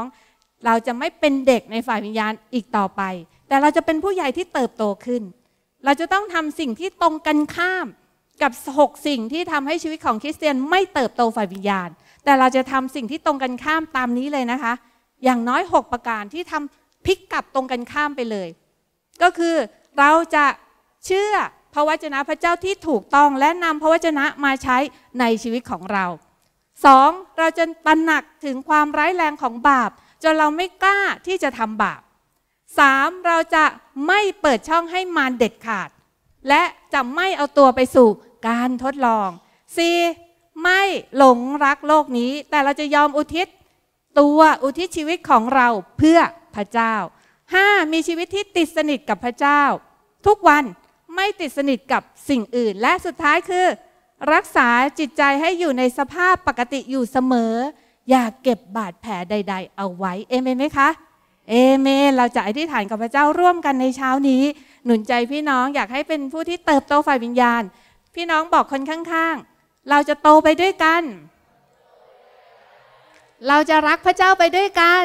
เราจะไม่เป็นเด็กในฝ่ายวิญญาณอีกต่อไป แต่เราจะเป็นผู้ใหญ่ที่เติบโตขึ้น เราจะต้องทำสิ่งที่ตรงกันข้าม กับ6สิ่งที่ทำให้ชีวิตของคริสเตียนไม่เติบโตฝ่ายวิญญาณ แต่เราจะทำสิ่งที่ตรงกันข้ามตามนี้เลยนะคะ อย่างน้อย 6 ประการที่ทำพลิกกลับตรงกันข้ามไปเลยก็คือเราจะเชื่อพระวจนะพระเจ้าที่ถูกต้องและนำพระวจนะมาใช้ในชีวิตของเราสองเราจะตระหนักถึงความร้ายแรงของบาปจนเราไม่กล้าที่จะทำบาปสามเราจะไม่เปิดช่องให้มารเด็ดขาด และจะไม่เอาตัวไปสู่การทดลองสี่ไม่หลงรักโลกนี้แต่เราจะยอมอุทิศตัวอุทิศชีวิตของเราเพื่อพระเจ้า 5. มีชีวิตที่ติดสนิทกับพระเจ้า ทุกวันไม่ติดสนิทกับสิ่งอื่นและสุดท้ายคือ รักษาจิตใจให้อยู่ในสภาพปกติอยู่เสมอ อย่าเก็บบาดแผลใดๆ เอาไว้เอเมนไหมคะเอเมน เราจะอธิษฐานกับพระเจ้าร่วมกันในเช้านี้ หนุนใจพี่น้องอยากให้เป็นผู้ที่เติบโตฝ่ายวิญญาณ พี่น้องบอกคนข้างๆ เราจะโตไปด้วยกัน เราจะรักพระเจ้าไปด้วยกัน